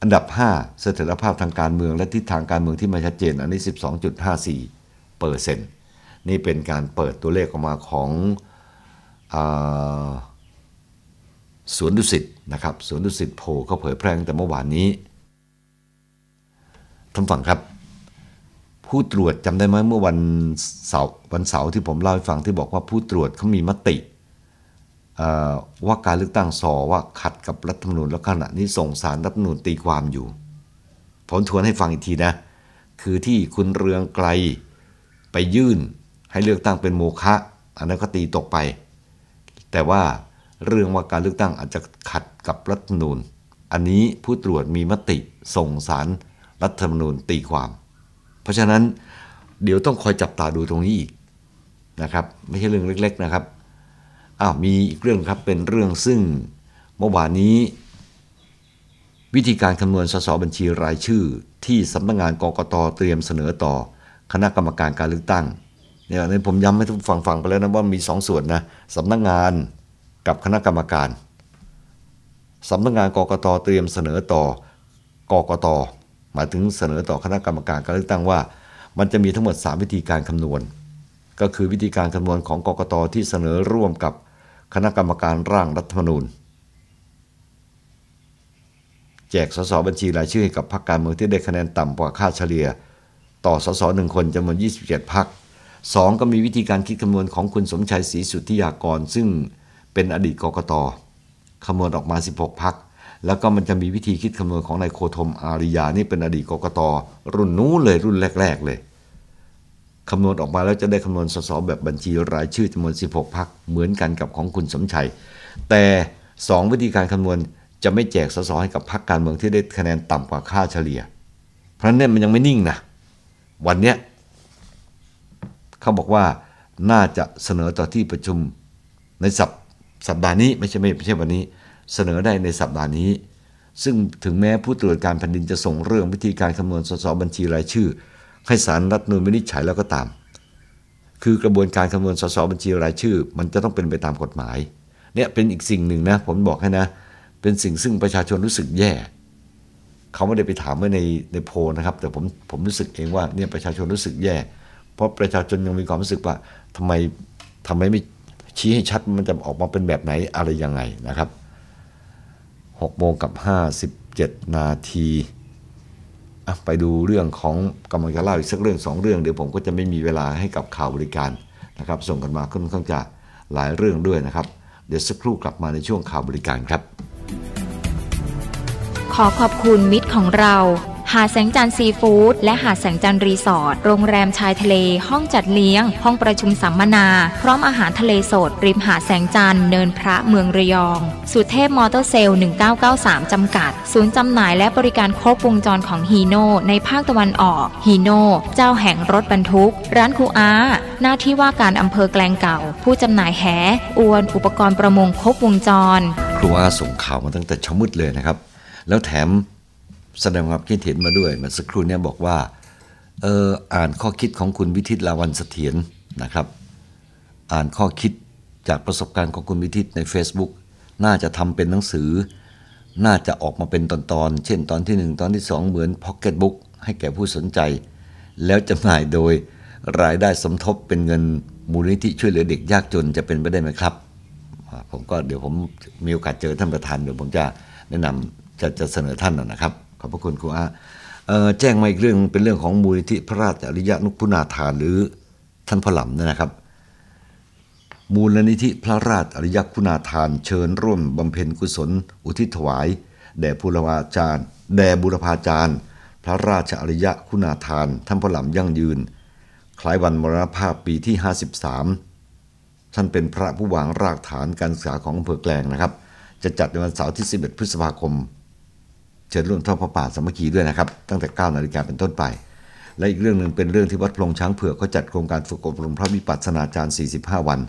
อันดับ 5 เสถียรภาพทางการเมืองและทิศทางการเมืองที่ไม่ชัดเจนอันนี้ 12.54เปอร์เซ็นต์นี่เป็นการเปิดตัวเลขออกมาของอสวนดุสิตนะครับสวนดุสิตโพเขาเผยแพร่ตั้งแต่เมื่อวานนี้ท่านฟังครับผู้ตรวจจำได้ไหมเมื่อวันเสาร์วันเสาร์ที่ผมเล่าให้ฟังที่บอกว่าผู้ตรวจเขามีมติว่าการเลือกตั้งสอว่าขัดกับรัฐธรรมนูญแล้วขณะนี้ส่งสารรัฐธรรมนูญตีความอยู่ ผมทวนให้ฟังอีกทีนะคือที่คุณเรืองไกลไปยื่นให้เลือกตั้งเป็นโมฆะอันนั้นก็ตีตกไป แต่ว่าเรื่องว่าการเลือกตั้งอาจจะขัดกับรัฐธรรมนูญอันนี้ผู้ตรวจมีมติส่งสารรัฐธรรมนูญตีความ เพราะฉะนั้นเดี๋ยวต้องคอยจับตาดูตรงนี้อีกนะครับ ไม่ใช่เรื่องเล็กๆนะครับ อ้าวมีอีกเรื่องครับเป็นเรื่องซึ่ง เมื่อวานนี้ วิธีการคำนวณสสบัญชีรายชื่อ ที่สำนักงงานกกต เตรียมเสนอต่อ คณะกรรมการการเลือกตั้งเนี่ยในผมย้ำให้ทุกฝั่งฟังไปแล้วนะ ว่ามี 2สส่วนนะสำนักงงานกับคณะกรรมการสำนักงงานกกตเตรียมเสนอต่อกกตมายถึงเสนอต่อคณะกรรมการการเลือกตั้งว่ามันจะมีทั้งหมด 3 วิธีการคำนวณ ก็คือวิธีการคำนวณของกกตที่เสนอร่วมกับคณะกรรมการร่างรัฐธรรมนูญแจกสสบัญชีรายชื่อให้กับพรรคการเมืองที่ได้คะแนนต่ำกว่าค่าเฉลี่ย ต่อสสหนึ่งคนจำนวน 27พรรคสองก็มีวิธีการคิดคำนวณของคุณสมชายศรีสุทธิยากร ซึ่งเป็นอดีตกกตคำนวณออกมา 16พักแล้วก็มันจะมีวิธีคิดคำนวณของนายโคธมอาริยา นี่เป็นอดีตกกต รุ่นนู้นเลยรุ่นแรก ๆเลยคำนวณออกมาแล้วจะได้คำนวณสสแบบบัญชีรายชื่อจำนวน 16 พัก เหมือนกันกับของคุณสมชัย แต่ 2 วิธีการคำนวณ จะไม่แจกสสให้กับพรรคการเมืองที่ได้คะแนนต่ำกว่าค่าเฉลี่ย เพราะนั้นมันยังไม่นิ่งนะวันเนี้ยเขาบอกว่าน่าจะเสนอต่อที่ประชุม ในสัปสัปดาห์นี้ไม่ใช่ไม่ใช่วันนี้เสนอได้ในสัปดาห์นี้ ซึ่งถึงแม้ผู้ตรวจการแผ่นดินจะส่งเรื่องวิธีการคำนวณสสบัญชีรายชื่อ ให้สารรัฐนูนวินิจฉัยแล้วก็ตาม คือกระบวนการคำนวณสสบัญชีรายชื่อ มันจะต้องเป็นไปตามกฎหมาย เนี่ยเป็นอีกสิ่งหนึ่งนะ ผมบอกให้นะ เป็นสิ่งซึ่งประชาชนรู้สึกแย่ เขาไม่ได้ไปถามไว้ในในโพนะครับแต่ผมผมรู้สึกเองว่าเนี่ยประชาชนรู้สึกแย่ เพราะประชาชนยังมีความรู้สึกว่าทำไมทำไมไม่ชี้ให้ชัด มันจะออกมาเป็นแบบไหนอะไรยังไงนะครับ6โมงกับ57 นาที ไปดูเรื่องของกำลังจะเล่าอีกสักเรื่องสองเรื่อง เดี๋ยวผมก็จะไม่มีเวลาให้กับข่าวบริการนะครับ ส่งกันมาค่อนข้างจะหลายเรื่องด้วยนะครับ เดี๋ยวสักครู่กลับมาในช่วงข่าวบริการครับ ขอขอบคุณมิตรของเราหาดแสงจันทร์ซีฟู้ดและหาดแสงจันทร์รีสอร์ท โรงแรมชายทะเล ห้องจัดเลี้ยง ห้องประชุมสัมมนา พร้อมอาหารทะเลสด ริมหาดแสงจันทร์ เนินพระเมืองระยอง สุเทพมอเตอร์เซลล์1993 จำกัด ศูนย์จำหน่ายและบริการครบวงจรของฮีโน่ในภาคตะวันออก ฮีโน่ เจ้าแห่งรถบรรทุก ร้านครูอา หน้าที่ว่าการอำเภอแกลงเก่า ผู้จำหน่ายแหอวน อุปกรณ์ประมงครบวงจร ครูอาส่งข่าวมาตั้งแต่เช้ามืดเลยนะครับ แล้วแถมแสดงความคิดเห็นมาด้วยเมื่อสักครู่นี้บอกว่าเอออ่านข้อคิดของคุณวิทิตลาวันเสถียรนะครับ อ่านข้อคิดจากประสบการณ์ของคุณวิทิตใน Facebook น่าจะทำเป็นหนังสือ น่าจะออกมาเป็นตอนๆเช่นตอนที่ 1 ตอนที่ 2 เหมือนพ็อกเก็ตบุ๊กให้แก่ผู้สนใจ แล้วจำหน่ายโดยรายได้สมทบเป็นเงินมูลนิธิช่วยเหลือเด็กยากจนจะเป็นไปได้ไหมครับผมก็เดี๋ยวผมมีโอกาสเจอท่านประธานเดี๋ยวผมจะแนะนำจะจะเสนอท่านนะครับขอบพระคุณครูอาแจ้งมาอีกเรื่องเป็นเรื่องของมูลนิธิพระราชอริยนุพุนาธานหรือท่านพลำนะครับ มูลนิธิพระราชอริยคุณาทานเชิญร่วมบำเพ็ญกุศล อุทิศถวาย แด่ภูรพาจารย์ แด่บุรพาจารย์พระราชอริยคุณาทานท่านพลำยั่งยืน คล้ายวันมรณภาพปีที่ 53 ท่านเป็นพระผู้วางรากฐานการศึกษาของอำเภอแกลงนะครับ จะจัดในวันเสาร์ที่ 11 พฤษภาคมเชิญร่วมทอดพระป่าสมัคคีด้วยนะครับ ตั้งแต่ 9นาฬิกาเป็นต้นไป และอีกเรื่องหนึ่งเป็นเรื่องที่วัดพลงช้างเผือกเขาจัดโครงการฝึกอบรมพระมิปัสนาจารย์ 45 วัน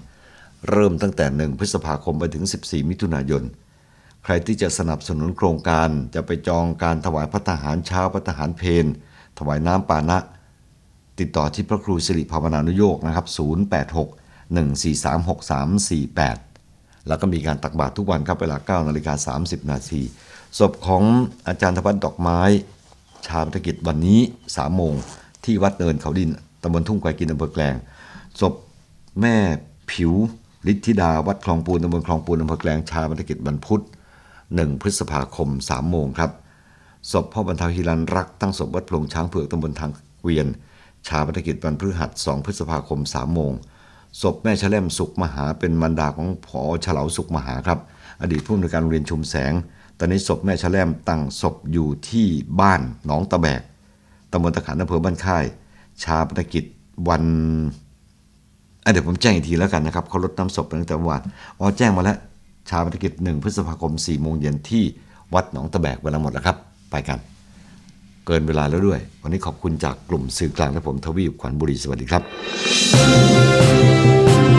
เริ่มตั้งแต่ 1 พฤษภาคมไปถึง 14 มิถุนายน ใครที่จะสนับสนุนโครงการจะไปจองการถวายพระทหารเช้าพระทหารเพนถวายน้ำปานะ ติดต่อที่พระครูสิริภาวนานุโยกนะครับ086 1436348 แล้วก็มีการตักบาตรทุกวันครับเวลา9นาฬิกา30นาทีศพของอาจารย์ธวัฒน์ดอกไม้ ชาปนกิจวันนี้สามโมง ที่วัดเนินเขาดินตำบลทุ่งไกวกิน อำเภอแกลงศพแม่ผิวฤทธิดาวัดคลองปูนตำบลคลองปูนอำเภอแกลงชาปนกิจวันพุธหนึ่งพฤษภาคมสามโมงครับ ศพพ่อบรรเทาฮิรันรักตั้งศพวัดพลงช้างเผือกตำบลทางเกวียน ชาปนกิจวันพฤหัสสองพฤษภาคมสามโมงศพแม่ชะแลมสุขมหาเป็นมารดาของผอเฉลาสุขมหาครับ อดีตผู้อำนวยการโรงเรียนชุมแสงตอนนี้ศพแม่ชะแลมตั้งศพอยู่ที่บ้านหนองตะแบกตำบลตะขันอำเภอบ้านค่าย ชาปนกิจวันเดี๋ยวผมแจ้งอีกทีแล้วกันนะครับเขาลดน้ำศพตั้งแต่เมื่อวานอ๋อแจ้งมาแล้วชาปนกิจหนึ่งพฤษภาคม4ี่โมงเย็นที่วัดหนองตะแบกเวลาหมดแล้วครับ ไปกัน เกินเวลาแล้วด้วย วันนี้ขอบคุณจากกลุ่มสื่อกลางและผมทวีปขวัญบุรีสวัสดีครับ